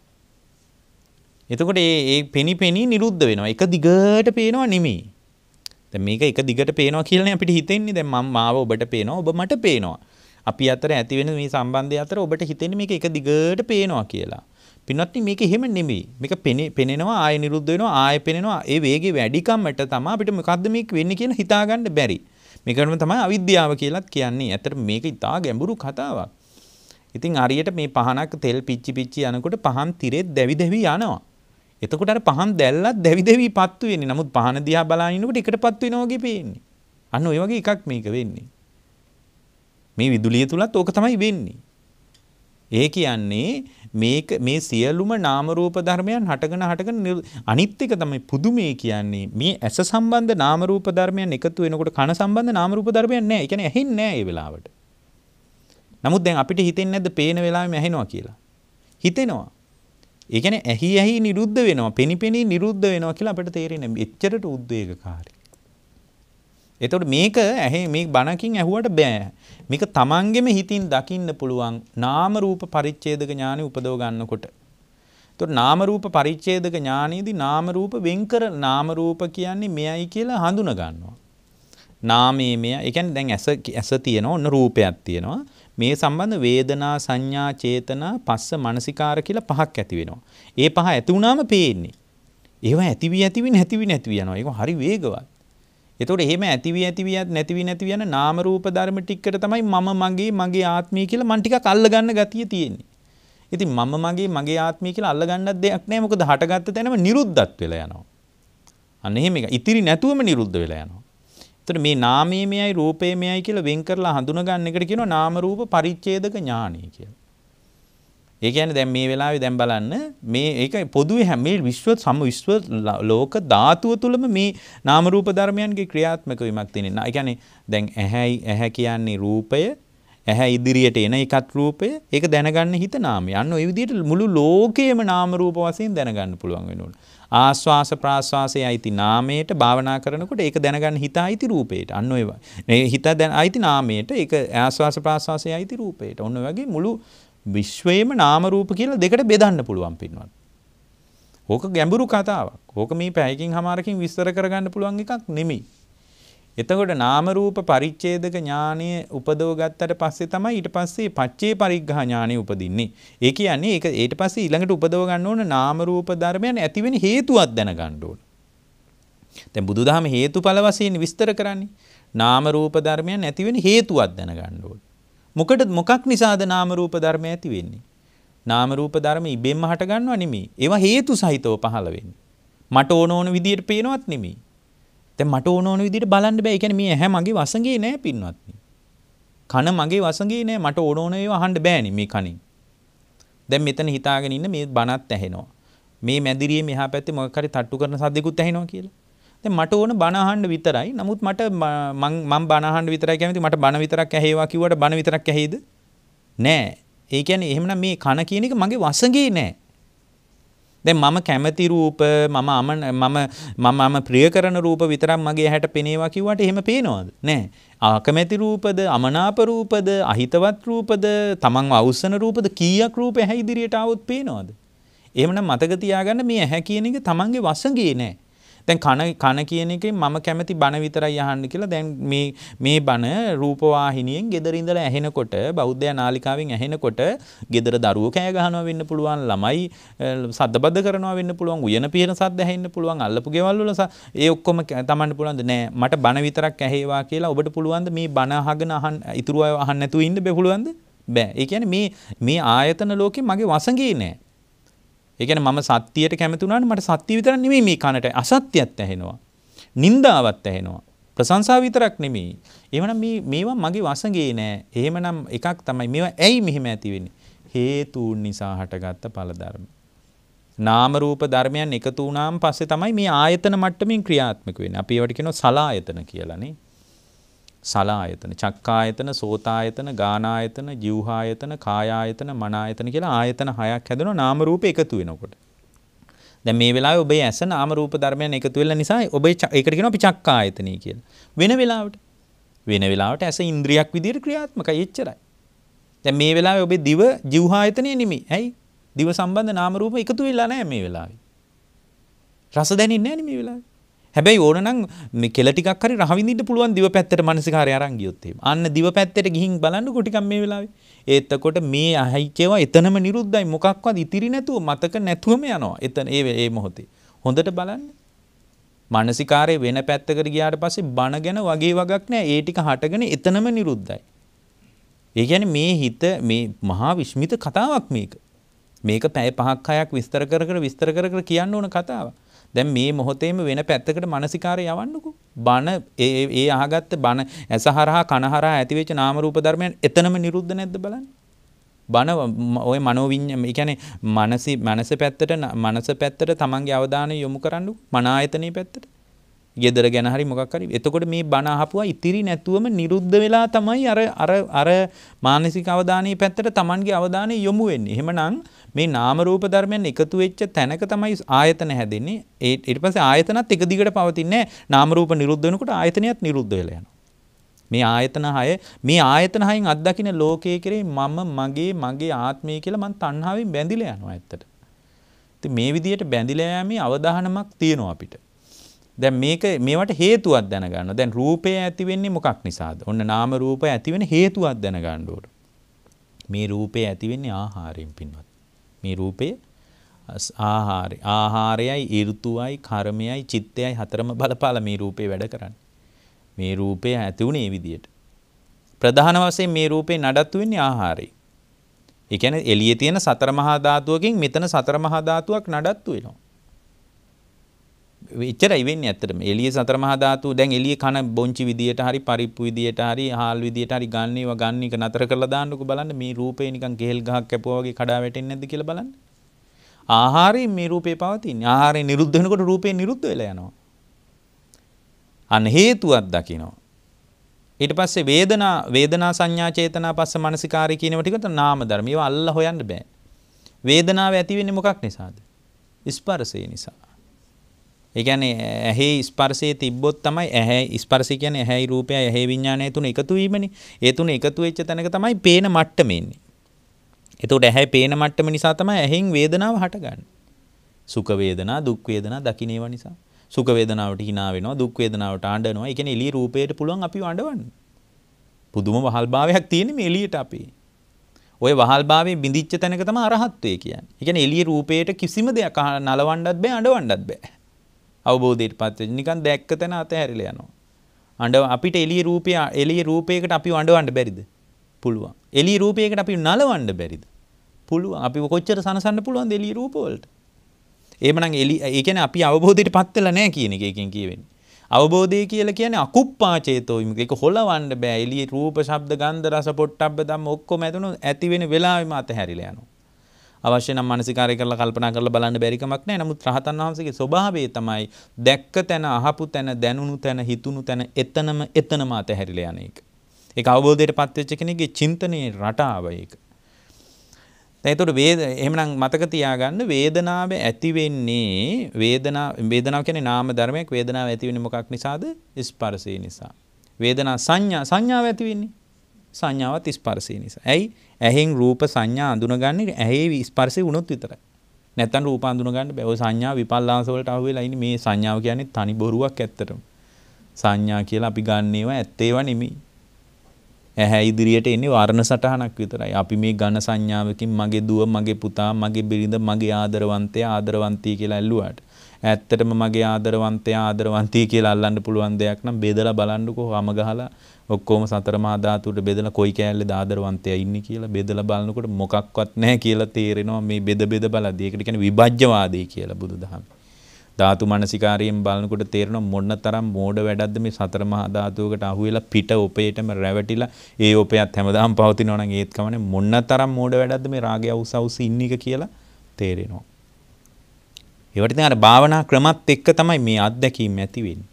එතකොට ඒ ඒ පෙනිපෙනී නිරුද්ධ වෙනවා. එක දිගට පේනවා නෙමෙයි. දැන් මේක එක දිගට පේනවා කියලානේ අපිට හිතෙන්නේ. දැන් මම මාව ඔබට පේනවා, ඔබ මට පේනවා. අපි අතර ඇති වෙන මේ සම්බන්ධය අතර ඔබට හිතෙන්නේ මේක එක දිගට පේනවා කියලා. පින්වත්නි මේක එහෙම නෙමෙයි. මේක පෙනෙනවා ආයෙ නිරුද්ධ වෙනවා ආයෙ පෙනෙනවා. ඒ වේගේ වැඩිකමට තමයි අපිට මොකද්ද මේක වෙන්නේ කියන හිතාගන්න බැරි. මේකටම තමයි අවිද්‍යාව කියලාත් කියන්නේ. ඇත්තට මේක ඉතා ගැඹුරු කතාවක්. ඉතින් අරියට මේ පහනක් තෙල් පිච්චි පිච්චි යනකොට පහන් තිරෙත් දැවි දැවි යනවා. එතකොට අර පහන් දැල්ලත් දැවි දැවි පත්තු වෙන්නේ. නමුත් පහන දිහා බලනකොට එකට පත්තු වෙනවා වගේ පේන්නේ. අන්න ওই වගේ එකක් මේක වෙන්නේ. මේ විදුලිය තුලත් ඕක තමයි වෙන්නේ. ඒ කියන්නේ මේක මේ සියලුම නාම රූප ධර්මයන් හටගෙන හටගෙන අනිත් එක තමයි පුදුමේ කියන්නේ මේ ඇස සම්බන්ධ නාම රූප ධර්මයන් එකතු වෙනකොට කන සම්බන්ධ නාම රූප ධර්මයන් නැහැ. ඒ කියන්නේ ඇහෙන්නේ නැහැ ඒ වෙලාවට. නමුත් දැන් අපිට හිතෙන්නේ නැද්ද පේන වෙලාවෙම ඇහෙනවා කියලා? හිතෙනවා. ඒ කියන්නේ ඇහි ඇහි නිරුද්ධ වෙනවා, පෙනිපෙනී නිරුද්ධ වෙනවා කියලා අපිට තේරෙන්නේ එච්චරට උද්වේගකාරී. එතකොට මේක ඇහි මේ බණකින් ඇහුවට බෑ. මේක තමන්ගෙම හිතින් දකින්න පුළුවන් නාම රූප පරිච්ඡේදක ඥානෙ උපදව ගන්නකොට. එතකොට නාම රූප පරිච්ඡේදක ඥානෙදී නාම රූප වෙන්කර නාම රූප කියන්නේ මෙයයි කියලා හඳුනා ගන්නවා. නාමයේ මෙය. ඒ කියන්නේ දැන් ඇස ඇස තියෙනවා, ඔන්න රූපයක් තියෙනවා. මේ සම්බන්ධ වේදනා සංඥා චේතනා පස්ස මනසිකාර කියලා පහක් ඇති වෙනවා. ඒ පහ ඇති වුණාම පේන්නේ. ඒවා ඇතිවි ඇතිවි නැතිවි නැතිවි යනවා. ඒක හරි වේගවත්. එතකොට එහෙම ඇතිවි ඇතිවියත් නැතිවි නැතිවි යන නාම රූප ධර්ම ටිකට තමයි මම මගේ මගේ ආත්මය කියලා මන් ටිකක් අල්ලගන්න ගතිය තියෙන්නේ. ඉතින් මම මගේ මගේ ආත්මය කියලා අල්ලගන්නත් දෙයක් නැහැ. මොකද හටගත්ත තැනම නිරුද්ධත් වෙලා යනවා. අන්න එහෙම එක. ඉතිරි නැතුවම නිරුද්ධ වෙලා යනවා. එතකොට මේ නාමයේමයයි රූපයේමයයි කියලා වෙන් කරලා හඳුනගන්න එකට කියනවා නාම රූප පරිච්ඡේදක ඥානය කියලා. ඒ කියන්නේ දැන් මේ වෙලාවේ දැන් බලන්න මේ ඒක පොදුවේ හැම මේ විශ්ව සම විශ්ව ලෝක ධාතුව තුළම මේ නාම රූප ධර්මයන්ගේ ක්‍රියාත්මක වීමක් තියෙනවා. ඒ කියන්නේ දැන් ඇහැයි ඇහැ කියන්නේ රූපය ඇහැ ඉදිරියට එන එකත් රූපය ඒක දැනගන්න හිත නාමය. අන්න ওই විදිහට මුළු ලෝකයේම නාම රූප වශයෙන් දැනගන්න පුළුවන් වෙනවා. ආස්වාස ප්‍රාස්වාසයේ අයිති නාමයට භාවනා කරනකොට ඒක දැනගන්න හිත අයිති රූපයට. අන්න ඔය හිත දැන අයිති නාමයට ඒක ආස්වාස ප්‍රාස්වාසයේ අයිති රූපයට. ඔන්න වගේ මුළු විශ්වයේම නාම රූප කියලා දෙකට බෙදන්න පුළුවන් පින්වත්. ඕක ගැඹුරු කතාවක්. ඕක මේ පැයකින් හමාරකින් විස්තර කරගන්න පුළුවන් එකක් නෙමෙයි. එතකොට නාම රූප පරිච්ඡේදක ඥානය උපදව ගත්තට පස්සේ තමයි ඊට පස්සේ පච්චේ පරිග්ඝා ඥානය උපදින්නේ. ඒ කියන්නේ ඒක ඊට පස්සේ ඊළඟට උපදව ගන්න ඕන නාම රූප ධර්මයන් ඇති වෙන හේතුවක් දැනගන්න ඕන. දැන් බුදුදහම හේතුඵල වශයෙන් විස්තර කරන්නේ. නාම රූප ධර්මයන් ඇති වෙන හේතුවක් දැනගන්න ඕන. මොකටද මොකක් නිසාද නාම රූප ධර්ම ඇති වෙන්නේ? නාම රූප ධර්ම ඉබෙන්ම හට ගන්නව නෙමෙයි. ඒවා හේතු සහිතව පහළ වෙන්නේ. මට ඕන ඕන විදියට පේනවත් නෙමෙයි. දැන් මට ඕන ඕන විදිහට බලන්න බෑ. ඒ කියන්නේ මේ ඇහැ මගේ වසඟේ නෑ පින්වත්නි. කන මගේ වසඟේ නෑ මට ඕන ඕන ඒවා අහන්න බෑනේ මේ කනින්. දැන් මෙතන හිතාගෙන ඉන්න මේ බනත් ඇහෙනවා. මේ මැදිරියේ මෙහා පැත්තේ මොකක් හරි තට්ටු කරන සද්දෙකුත් ඇහෙනවා කියලා. දැන් මට ඕන බන අහන්න විතරයි. නමුත් මට මං මං බන අහන්න විතරයි කැමති. මට බන විතරක් ඇහෙවා කිව්වට බන විතරක් ඇහෙයිද? නෑ. ඒ කියන්නේ එහෙමනම් මේ කන කියන එක මගේ වසඟේ නෑ. දැන් මම කැමති රූප මම අමන මම මම මම ප්‍රිය කරන රූප විතරක් මගේ හැට පෙනේවා කිව්වට එහෙම පේනවද නෑ ආකමැති රූපද අමනාප රූපද අහිතවත් රූපද තමන්ව අවසන රූපද කීයක් රූප ඇහැ ඉදිරියට આવොත් පේනවද එහෙමනම් මතක තියාගන්න මේ ඇහැ කියන එක තමන්ගේ වසඟේ නෑ දැන් කන කන කියන එකෙන් මම කැමති බණ විතරයි අහන්න කියලා දැන් මේ මේ බණ රූපවාහිනියෙන් ගෙදර ඉඳලා ඇහෙනකොට බෞද්ධ නාලිකාවෙන් ඇහෙනකොට ගෙදර දරුවෝ කෑ ගහනවා වෙන්න පුළුවන් ළමයි සද්දබද්ද කරනවා වෙන්න පුළුවන් උයන පියන සද්ද ඇහෙන්න පුළුවන් අල්ලපු ගෙවල් වල ඒ ඔක්කොම තමන්ට පුළුවන්ද නෑ මට බණ විතරක් ඇහේවා කියලා ඔබට පුළුවන්ද මේ බණ අහගෙන අහන් ඉතුරු අය අහන්න නැතුව ඉන්න බෑ පුළුවන්ද බෑ ඒ කියන්නේ මේ මේ ආයතන ලෝකේ මගේ වසඟේ නෑ ඒ කියන්නේ මම සත්‍යයට කැමති වුණාට මට සත්‍ය විතරක් නෙමෙයි මේ කනට අසත්‍යයත් ඇහෙනවා. නින්දාවත් ඇහෙනවා. ප්‍රශංසා විතරක් නෙමෙයි. එවනම් මේ මේවා මගේ වසඟේ නෑ. එහෙමනම් එකක් තමයි මේවා ඇයි මෙහෙම ඇති වෙන්නේ? හේතුන් නිසා හටගත්ත ඵල ධර්ම. නාම රූප ධර්මයන් එකතු වුණාන් පස්සේ තමයි මේ ආයතන මට්ටමින් ක්‍රියාත්මක වෙන්නේ. අපි ඒවට කියනවා සලායතන කියලානේ. සලායතන චක්කායතන සෝතායතන ගානායතන ජීවහායතන කායායතන මනායතන කියලා ආයතන හයක් හැදෙනවා නාම රූප එකතු වෙනකොට දැන් මේ වෙලාවේ ඔබේ ඇස නාම රූප ධර්මයන් එකතු වෙලා නිසා ඔබේ ඒකට කියනවා අපි චක්කායතනයි කියලා වෙන වෙලාවට වෙන වෙලාවට ඇස ඉන්ද්‍රියක් විදිහට ක්‍රියාත්මකයි එච්චරයි දැන් මේ වෙලාවේ ඔබේ දිව ජීවහායතනය නෙමෙයි ඇයි දිව සම්බන්ධ නාම රූප එකතු වෙලා නැහැ මේ වෙලාවේ රස දැනෙන්නේ නැහැ නේ මේ වෙලාවේ හැබැයි ඕනනම් මේ කෙල ටිකක් හරි රහවිඳින්න පුළුවන් දිව පැත්තට මානසිකාරය අරන් ගියොත් එහෙම. අන්න දිව පැත්තට ගිහින් බලන්නකො ටිකක් මේ වෙලාවේ. එතකොට මේ අහයිකේවා එතනම නිරුද්ධයි. මොකක්වත් ඉතිරි නැතුව මතක නැතුවම යනවා. එතන ඒ ඒ මොහොතේ. හොඳට බලන්න. මානසිකාරය වෙන පැත්තකට ගියාට පස්සේ බණ ගැන වගේ වගක් නැහැ. ඒ ටික හටගෙන එතනම නිරුද්ධයි. ඒ කියන්නේ මේ හිත මේ මහා විශ්මිත කතාවක් මේක. මේක පැය පහක් හයක් විස්තර කර කර විස්තර කර කර කියන්න ඕන කතාවක්. දැන් මේ මොහොතේම වෙන පැත්තකට මානසිකාරය යවන්නකෝ. බන ඒ ඒ අහගත්ත බන ඇසහරහා කනහරහා ඇතිවෙච්ච නාම රූප ධර්මයන් එතනම නිරුද්ධ නැද්ද බලන්න. බන ඔය මනෝවිඤ්ඤාණ ඒ කියන්නේ මනස මනස පැත්තට මනස පැත්තට තමන්ගේ අවධානය යොමු කරන්නු මන ආයතනයේ පැත්තට ගෙදර ගැන හරි මොකක් හරි එතකොට මේ බණ අහපුවා ඉතිරි නැතුවම නිරුද්ධ වෙලා තමයි අර අර අර මානසික අවධානයේ පැත්තට Tamanගේ අවධානය යොමු වෙන්නේ. එහෙමනම් මේ නාම රූප ධර්මයන් එකතු වෙච්ච තැනක තමයි ආයතන හැදෙන්නේ. ඒ ඊට පස්සේ ආයතනත් එක දිගට පවතින්නේ නැහැ. නාම රූප නිරුද්ධ වෙනකොට ආයතනයත් නිරුද්ධ වෙලා යනවා. මේ ආයතන හය මේ ආයතන හයෙන් අත්දකින්න ලෝකයේ කෙරේ මම මගේ මගේ ආත්මය කියලා මං තණ්හාවෙන් බැඳිලා යනවා ඇත්තට. ඉතින් මේ විදිහට බැඳිලා යෑමේ අවධානමක් තියෙනවා අපිට. දැන් මේක මේවට හේතුවක් දැනගන්න. දැන් රූපය ඇති වෙන්නේ මොකක් නිසාද? ඔන්න නාම රූපය ඇති වෙන හේතුවක් දැනගන්න ඕන. මේ රූපය ඇති වෙන්නේ ආහාරයෙන් පින්වත්. මේ රූපය ආහාරය ආහාරයයි ඍතුවයි කර්මයයි චිත්තයයි හතරම බලපාලා මේ රූපේ වැඩ කරන්නේ. මේ රූපය ඇති වුණේ විදියට. ප්‍රධාන වශයෙන් මේ රූපේ නඩත්තු වෙන්නේ ආහාරය. ඒ කියන්නේ එළියේ තියෙන සතර මහා ධාතුවකින් මෙතන සතර මහා ධාතුවක් නඩත්තු වෙනවා. එච්චරයි වෙන්නේ ඇත්තටම. එළිය සතර මහා ධාතු දැන් එළිය කන බොංචි විදියට හරි පරිප්පු විදියට හරි හාල් විදියට හරි ගන්න ඒවා ගන්න එක නතර කරලා දාන්නකෝ බලන්න මේ රූපේ නිකන් ගෙහෙල් ගහක් කැපුවා වගේ කඩා වැටෙන්නේ නැද්ද කියලා බලන්න. ආහාරයෙන් මේ රූපේ පවතින්නේ. ආහාරයෙන් නිරුද්ධ වෙනකොට රූපේ නිරුද්ධ වෙලා යනවා. අන්න හේතුවක් දකිනවා. ඊට පස්සේ වේදනා වේදනා සංඥා චේතනා පස්ස මනසිකාරය කියන ඒවා ටිකට නාම ධර්ම. ඒවා අල්ලා හොයන්න බෑ. වේදනාව ඇති වෙන්නේ මොකක් නිසාද? ස්පර්ශය නිසා. ඒ කියන්නේ ඇහි ස්පර්ශයේ තිබ්බොත් තමයි ඇහැ ස්පර්ශය කියන්නේ ඇහැයි රූපයයි ඇහි විඥානය තුන එකතු වීමනේ. ඒ තුන එකතු වෙච්ච තැනක තමයි පේන මට්ටම එන්නේ. එතකොට ඇහැ පේන මට්ටම නිසා තමයි ඇහෙන් වේදනාව හටගන්නේ. සුඛ වේදනා, දුක් වේදනා දකින්නේව නිසා. සුඛ වේදනාවට hina වෙනවා, දුක් වේදනාවට අඬනවා. ඒ කියන්නේ එළිය රූපයට පුළුවන් අපිව අඬවන්න. පුදුම වහල්භාවයක් තියෙන මේ එළියට අපේ. ඔය වහල්භාවයේ බිඳිච්ච තැනක තමයි අරහත්ත්වය කියන්නේ. ඒ කියන්නේ එළිය රූපයට කිසිම දෙයක් නලවන්නත් බෑ, අඬවන්නත් බෑ. අවබෝධයට පත්වෙච්ච නිකන් දැක්ක තැන අතහැරිලා යනවා. අඬ අපිට එළිය රූපය එළිය රූපයකට අපි වඬවන්න බැරිද? පුළුවන්. එළිය රූපයකට අපි නලවන්න බැරිද? පුළුවන්. අපි කොච්චර සනසන්න පුළුවන්ද එළිය රූපවලට? එහෙමනම් එළි ඒ කියන්නේ අපි අවබෝධයට පත් වෙලා නැහැ කියන එක එකෙන් කියවෙන්නේ. අවබෝධය කියලා කියන්නේ අකුප්පා චේතෝ විමුක්තිය. ඒක හොලවන්න බෑ. එළියේ රූප, ශබ්ද, ගන්ධ, රස, පොට්ටබ්බ ධම්ම ඔක්කොම ඇතුණු ඇති වෙන වෙලාවෙම අතහැරිලා යනවා. අවශ්‍ය නම් මානසිකාරය කරලා කල්පනා කරලා බලන්න බැරි කමක් නැහැ. නමුත් රහතන් වහන්සේගේ ස්වභාවය තමයි දැක්ක තැන, අහපු තැන, දැනුණු තැන, හිතුණු තැන එතනම එතනම අතහැරිලා යන එක. ඒක අවබෝධයට පත්වෙච්ච කෙනෙක්ගේ චින්තනයේ රටාව ඒක. එතකොට වේද එහෙමනම් මතක තියාගන්න වේදනාව ඇති වෙන්නේ වේදනාව වේදනාව කියන්නේ නාම ධර්මයක් වේදනාව ඇති වෙන්නේ මොකක් නිසාද ස්පර්ශය නිසා වේදනා සංඥා සංඥාව ඇති වෙන්නේ සංඥාවත් ස්පර්ශය නිසා. ඇයි? ඇහෙන් රූප සංඥා අඳුනගන්නේ ඇහි ස්පර්ශය වුණොත් විතරයි. නැත්තම් රූප අඳුනගන්න බෑ. ඔය සංඥා විපල්ලාස වලට අහුවෙලා ඉන්නේ මේ සංඥාව කියන්නේ තනි බොරුවක් ඇත්තටම. සංඥා කියලා අපි ගන්න ඒවා ඇත්ත ඒවා නෙමෙයි. ඇහැ ඉදිරියට එන්නේ වර්ණ සටහනක් විතරයි. අපි මේ ඝන සංඥාවකින් මගේ දුව, මගේ පුතා, මගේ බිරිඳ, මගේ ආදරවන්තයා, ආදරවන්තිය කියලා ඇල්ලුවාට ඇත්තටම මගේ ආදරවන්තයා ආදරවන්තී කියලා අල්ලන්න පුළුවන් දෙයක් නම් බෙදලා බලන්නකෝ හැම ගහලා ඔක්කොම සතර මහා ධාතුවට බෙදලා කොයි කෑල්ලේද ආදරවන්තයා ඉන්නේ කියලා බෙදලා බලනකොට මොකක්වත් නැහැ කියලා තේරෙනවා මේ බෙද බෙද බලද්දී. ඒකට කියන්නේ විභජ්‍යවාදී කියලා බුදුදහමේ. ධාතු මනසිකාරයෙන් බලනකොට තේරෙන මොන තරම් මෝඩ වැඩක්ද මේ සතර මහා ධාතුවකට අහුවෙලා පිට උපේටම රැවටිලා ඒ උපයත් හැමදාම පවතිනවා නම් ඒත් කමනේ මොන තරම් මෝඩ වැඩක්ද මේ රාගය අවුස අවුස ඉන්න එක කියලා තේරෙනවා ඒවට ඉතින් අර භාවනා ක්‍රමත් එක්ක තමයි මේ අත්දැකීම් ඇති වෙන්නේ.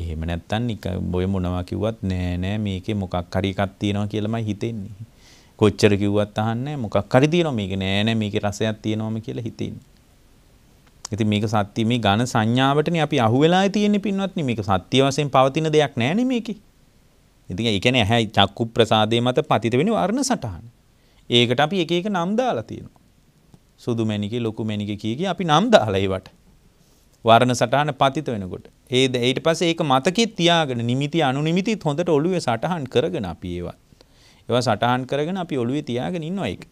එහෙම නැත්තම් ඔය මොනවා කිව්වත් නෑ නෑ මේකේ මොකක් හරි එකක් තියෙනවා කියලාමයි හිතෙන්නේ. කොච්චර කිව්වත් අහන්නේ මොකක් හරි තියෙනවා මේක නෑ නෑ මේකේ රසයක් තියෙනවම කියලා හිතෙන්නේ. ඉතින් මේක සත්‍ය මේ ඝන සංඥාවටනේ අපි අහුවෙලා තියෙන්නේ පින්වත්නි මේක සත්‍ය වශයෙන් පවතින දෙයක් නෑනේ මේකේ. ඉතින් ඒ කියන්නේ ඇහැ චක්කු ප්‍රසාදේ මත පතිත වෙන වර්ණ සටහන. ඒකට අපි එක එක නම් දාලා තියෙනවා. සුදු මැනිකේ ලොකු මැනිකේ කිය කිය අපි නම් දාලා ඒවට. වර්ණ සටහන පතිත වෙනකොට. ඒද ඊට පස්සේ ඒක මතකෙත් තියාගෙන නිමිති අනුනිමිතිත් හොඳට ඔළුවේ සටහන් කරගෙන අපි ඒවත්. ඒවා සටහන් කරගෙන අපි ඔළුවේ තියාගෙන ඉන්නවා ඒක.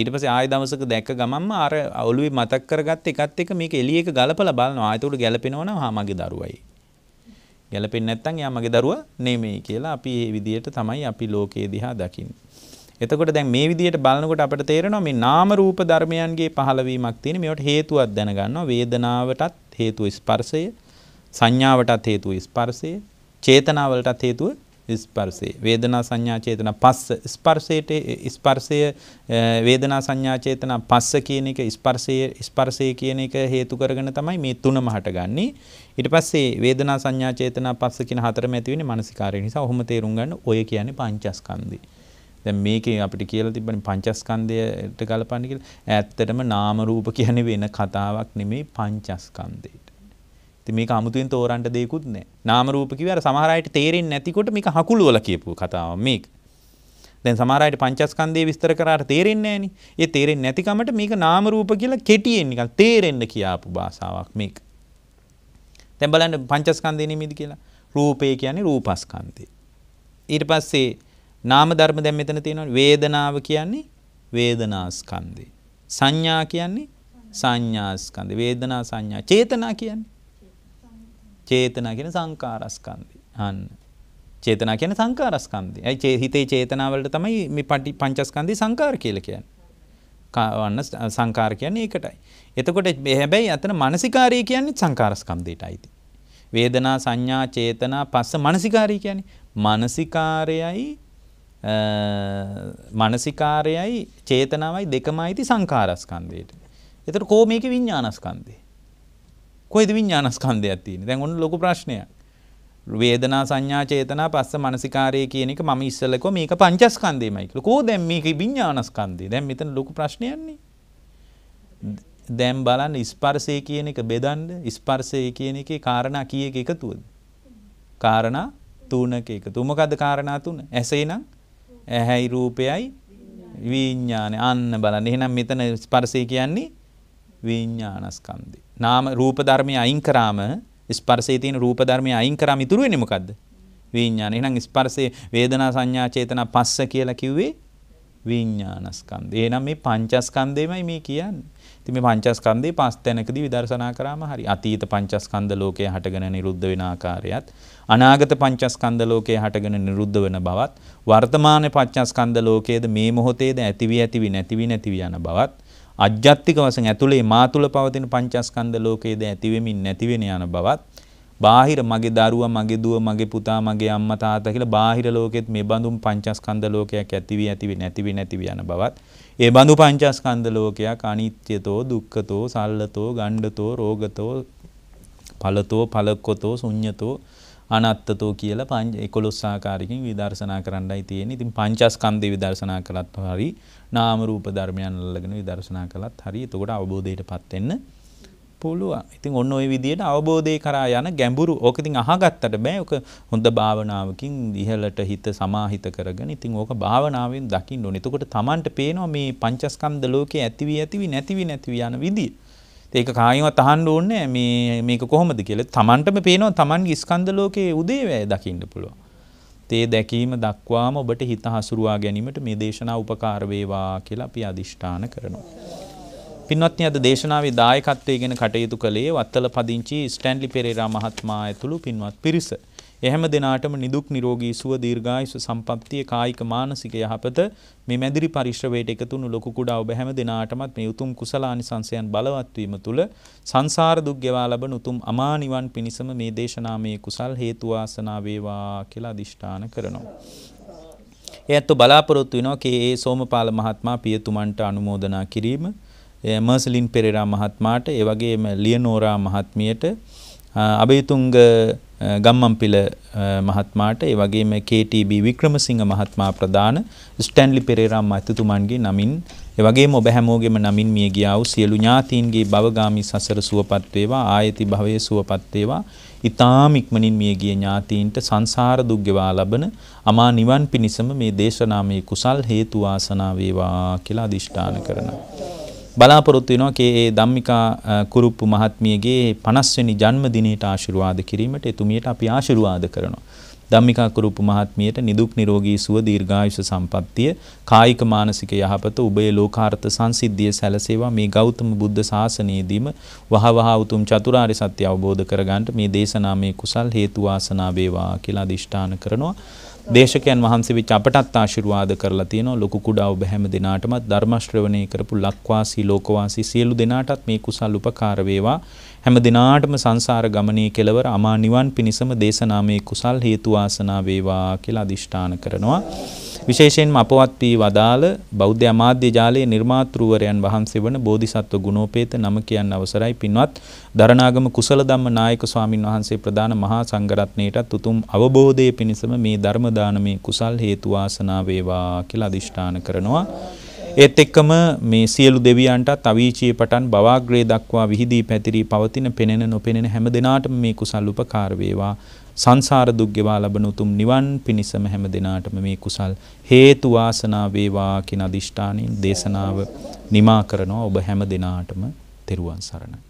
ඊට පස්සේ ආය දවසක දැක්ක ගමන්ම අර ඔළුවේ මතක් කරගත්ත එකත් එක මේක එළියක ගලපලා බලනවා. ආයතෝට ගැලපෙනවනම් හා මගේ දරුවයි. ගැලපෙන්නේ නැත්නම් එයා මගේ දරුවා නෙමෙයි කියලා අපි මේ විදියට තමයි අපි ලෝකයේ දිහා දකින්නේ. එතකොට දැන් මේ විදිහට බලනකොට අපිට තේරෙනවා මේ නාම රූප ධර්මයන්ගේ පහළවීමක් තියෙන මේවට හේතුවක් දැනගන්නවා වේදනාවටත් හේතුව ස්පර්ශය සංඥාවටත් හේතුව ස්පර්ශය චේතනාවලටත් හේතුව ස්පර්ශය වේදනා සංඥා චේතනා පස්ස ස්පර්ශයට ස්පර්ශය වේදනා සංඥා චේතනා පස්ස කියන එක ස්පර්ශය ස්පර්ශය කියන එක හේතු කරගෙන තමයි මේ තුනම හටගන්නේ ඊට පස්සේ වේදනා සංඥා චේතනා පස්ස කියන හතරම ඇති වෙන්නේ මානසිකාරය නිසා ඔහොම තේරුම් ගන්න ඔය කියන්නේ පංචස්කන්ධය දැන් මේකේ අපිට කියලා තිබ්බනේ පංචස්කන්ධයට ගලපන්න කියලා. ඇත්තටම නාම රූප කියන්නේ වෙන කතාවක් නෙමෙයි පංචස්කන්ධයට. ඉතින් මේක 아무තුවෙන් තෝරන්න දෙයක්වත් නැහැ. නාම රූප කිව්වේ අර සමහර අයට තේරෙන්නේ නැතිකොට මේක හකුළු වල කියපු කතාවක් මේක. දැන් සමහර අයට පංචස්කන්ධය විස්තර කරාට තේරෙන්නේ නැහෙනි. ඒ තේරෙන්නේ නැතිකමට මේක නාම රූප කියලා කෙටියෙන් නිකන් තේරෙන්න කියාපු භාෂාවක් මේක. දැන් බලන්න පංචස්කන්ධය නෙමෙයිද කියලා. රූපය කියන්නේ රූපස්කන්ධය. ඊට පස්සේ නාම ධර්ම දැන් මෙතන තියෙනවනේ වේදනාව කියන්නේ වේදනාස්කන්ධේ සංඥා කියන්නේ සංඥාස්කන්ධේ වේදනා සංඥා චේතනා කියන්නේ චේතනා කියන්නේ සංකාරස්කන්ධේ අන්න චේතනා කියන්නේ සංකාරස්කන්ධේ අයි හිතේ චේතනා වලට තමයි මේ පංචස්කන්ධේ සංකාර කියලා කියන්නේ අන්න සංකාර කියන්නේ ඒකටයි එතකොට හැබැයි අතන මානසිකාරය කියන්නේ සංකාරස්කන්ධයටයි තියෙන්නේ වේදනා සංඥා චේතනා පස්ස මානසිකාරය කියන්නේ මානසිකාරයයි මනසිකාරයයි චේතනාවයි දෙකමයිති සංකාරස්කන්දයට. එතට කෝ මේක විඤ්ඥානස්කන්දේ. කොයිද විඤ්ඥානස්කන්දයක් තියෙන දැන් ඔන්න ලොකු ප්‍රශ්නයක්. වේදනා සංඥා චේතනා පස්ස මනසිකාරය කියනෙක ම ඉස්සලක මේක පංචස්කන්දේමයිකල කෝ දැම් මේක විඤ්ඥානස්කන්දේ දැම් මෙතන ලොකු ප්‍රශ්නයන්නේ. දැම් බලන්න ඉස්පර්සය කියන එක බෙදන්ඩ ඉස්පර්සය කියන එකේ කාරණා කිය එක එකතුවද. කාරණා තුනක එක තුමකද කාරණා තුන ඇසේනම් ඇහැයි රූපයයි විඤ්ඥාන අන්න බලන්න එහෙනම් මෙතන ස්පර්සය කියන්නේ විඤ්ඥානස්කන්දි. නාම රූපධර්මය අයින් කරාම ස්පර්සේතියන රූපධර්මය අයින් කරාම ඉතුරුවෙන මොකක්ද විඤ්ඥාන එහනම් ස්පර්සය වේදනා සංඥා චේතන පස්ස කියලා කිව්වේ විඤ්ඥානස්කන්ද. ඒනම් මේ පංචස්කන්දේමයි මේ කියන්න. තිම පංචස්කන්දේ පස් තැනකද විදර්ශනා කරාම හරි අතීත පංචස්කන්ද ලෝකය හටගන නිරුද්ධ වෙනආකාරයත් අනාගත පංචස්කන්ධ ලෝකයේ හටගෙන නිරුද්ධ වෙන බවත් වර්තමාන පංචස්කන්ධ ලෝකයේද මේ මොහොතේද ඇතිවි ඇතිවි නැතිවි නැතිවි යන බවත් අජ්ජත්තික වශයෙන් ඇතුලේ මා තුල පවතින පංචස්කන්ධ ලෝකයේද ඇති වෙමින් නැති වෙන යන බවත් බාහිර මගේ දරුවා මගේ දුව මගේ පුතා මගේ අම්මා තාත්තා කියලා බාහිර ලෝකෙත් මේ බඳුම් පංචස්කන්ධ ලෝකයක් ඇතිවි ඇතිවි නැතිවි නැතිවි යන බවත් ඒ බඳු පංචස්කන්ධ ලෝකයක් අනිත්‍යතෝ දුක්ඛතෝ සල්ලතෝ ගණ්ඩතෝ රෝගතෝ ඵලතෝ ඵලකොතෝ ශුඤ්ඤතෝ අනත්තතෝ කියලා පංච 11 ආකාරයකින් විදර්ශනා කරන්නයි තියෙන්නේ. ඉතින් පංචස්කන්ධය විදර්ශනා කළත් හරි, නාම රූප ධර්මයන් අල්ලගෙන විදර්ශනා කළත් හරි, එතකොට අවබෝධයටපත් වෙන්න පුළුවන්. ඉතින් ඔන්න ওই විදිහට අවබෝධය කරා යන ගැඹුරු ඕක ඉතින් අහගත්තට බෑ. ඕක හොඳ භාවනාවකින් ඉහළට හිත සමාහිත කරගෙන ඉතින් ඕක භාවනාවෙන් දකින්න ඕනේ. එතකොට Tamanට පේනවා මේ පංචස්කන්ධ ලෝකයේ ඇතිවි ඇතිවි නැතිවි නැතිවි යන විදිය. ඒක කායිවත් අහන්න ඕනේ මේ මේක කොහොමද කියලා. Tamanටම පේනවා Tamanගේ ස්කන්ධ ලෝකයේ උදේවැය දකින්න පුළුවන්. තේ දැකීම දක්වාම ඔබට හිත හසුරුවා ගැනීමට මේ දේශනා උපකාර වේවා කියලා අපි අදිෂ්ඨාන කරනවා. පින්වත්නි අද දේශනාවේ දායකත්වයෙන් කටයුතු කළේ වත්තල පදිංචි ස්ටැන්ලි පෙරේරා මහත්මයා ඇතුළු පින්වත් පිරිස. එහෙම දිනාටම නිදුක් නිරෝගී සුව දීර්ඝායුෂ සම්පන්නිය කායික මානසික යහපත මේ මැදිරි පරිශ්‍රවයට එකතුණු ලොකු කුඩා ඔබ හැම දිනාටමත් මේ උතුම් කුසලානිසංසයන් බලවත් වීම තුළ සංසාර දුක් ගෙවා ලබන උතුම් අමා නිවන් පිණිසම මේ දේශනාමේ කුසල් හේතු වාසනා වේවා කියලා අදිෂ්ඨාන කරනවා. එයත් බලාපොරොත්තු වෙනවා කේ සෝමපාල මහත්මයා පියතුමන්ට අනුමෝදනා කිරීම මර්සලින් පෙරේරා මහත්මයාට ඒ වගේම ලියනෝරා මහත්මියට අබේතුංග ගම්මන්පිල මහත්මාට ඒ වගේම KTB වික්‍රමසිංහ මහත්මා ප්‍රදාන ස්ටැන්ලි පෙරේරා මහත්තුතුමන්ගේ නමින් ඒ වගේම ඔබ හැමෝගෙම නමින් මිය ගියා වූ සියලු ඥාතීන්ගේ භවගාමි සසර සුවපත් වේවා ආයති භවයේ සුවපත් වේවා ඊ타ම ඉක්මනින් මිය ගිය ඥාතීන්ට සංසාර දුක් ගෙවා ලබන අමා නිවන් පිණසම මේ දේශනාමය කුසල් හේතු වාසනා වේවා කියලා අදිෂ්ඨාන කරනවා බලාපොරොත්තු වෙනවා කේ ධම්මිකා කුරුප්පු මහත්මියගේ 50 වෙනි ජන්මදිනයට ආශිර්වාද කිරීමට එතුමියට අපි ආශිර්වාද කරනවා. ධම්මිකා කුරුප්පු මහත්මියට නිදුක් නිරෝගී සුව දීර්ඝායුෂ සම්පන්නිය කායික මානසික යහපත උබේ ලෝකාර්ථ සංසිද්ධිය සැලසේවා මේ ගෞතම බුද්ධ ශාසනයේදීම වහවහ උතුම් චතුරාර්ය සත්‍ය අවබෝධ කරගන්නට මේ දේශනාමය කුසල් හේතු වාසනා වේවා කියලා අදිෂ්ඨාන කරනවා දේශකයන් වහන්සේ විච අපටත් ආශිර්වාද කරලා තියෙනවා ලොකු කුඩා ඔබ හැම දිනාටමත් ධර්ම ශ්‍රවණය කරපු ලක්වාසී ලෝකවාසී සියලු දෙනාටත් මේ කුසල් උපකාර වේවා හැම දිනාටම සංසාර ගමනේ කෙලවර අමා නිවන් පිණසම දේශනාමේ කුසල් හේතු වාසනා වේවා කියලා අදිෂ්ඨාන කරනවා විශේෂයෙන්ම අපවත් වී වදාළ බෞද්ධ අමාත්‍ය ජාලයේ නිර්මාතෘවරයන් වහන්සේ වන බෝධිසත්ව ගුණෝපේත නම කියන්න අවසරයි පින්වත් දරණාගම කුසල ධම්ම නායක ස්වාමින් වහන්සේ ප්‍රධාන මහා සංඝරත්නයටත් උතුම් අවබෝධයේ පිණසම මේ ධර්ම දානමේ කුසල් හේතු වාසනා වේවා කියලා අදිෂ්ඨාන කරනවා ඒත් එක්කම මේ සියලු දෙවියන්ටත් අවීචී පටන් බවාග්‍රේ දක්වා විහිදී පැතිරී පවතින පෙනෙන නොපෙනෙන හැම දිනාටම මේ කුසල් උපකාර වේවා සංසාර දුක් ගෙවා ලබන උතුම් නිවන් පිණිසම හැම දිනාටම මේ කුසල් හේතු වාසනා වේවා කියන අදිෂ්ඨානයෙන් දේශනාව නිමා කරනවා ඔබ හැම දිනාටම තෙරුවන් සරණයි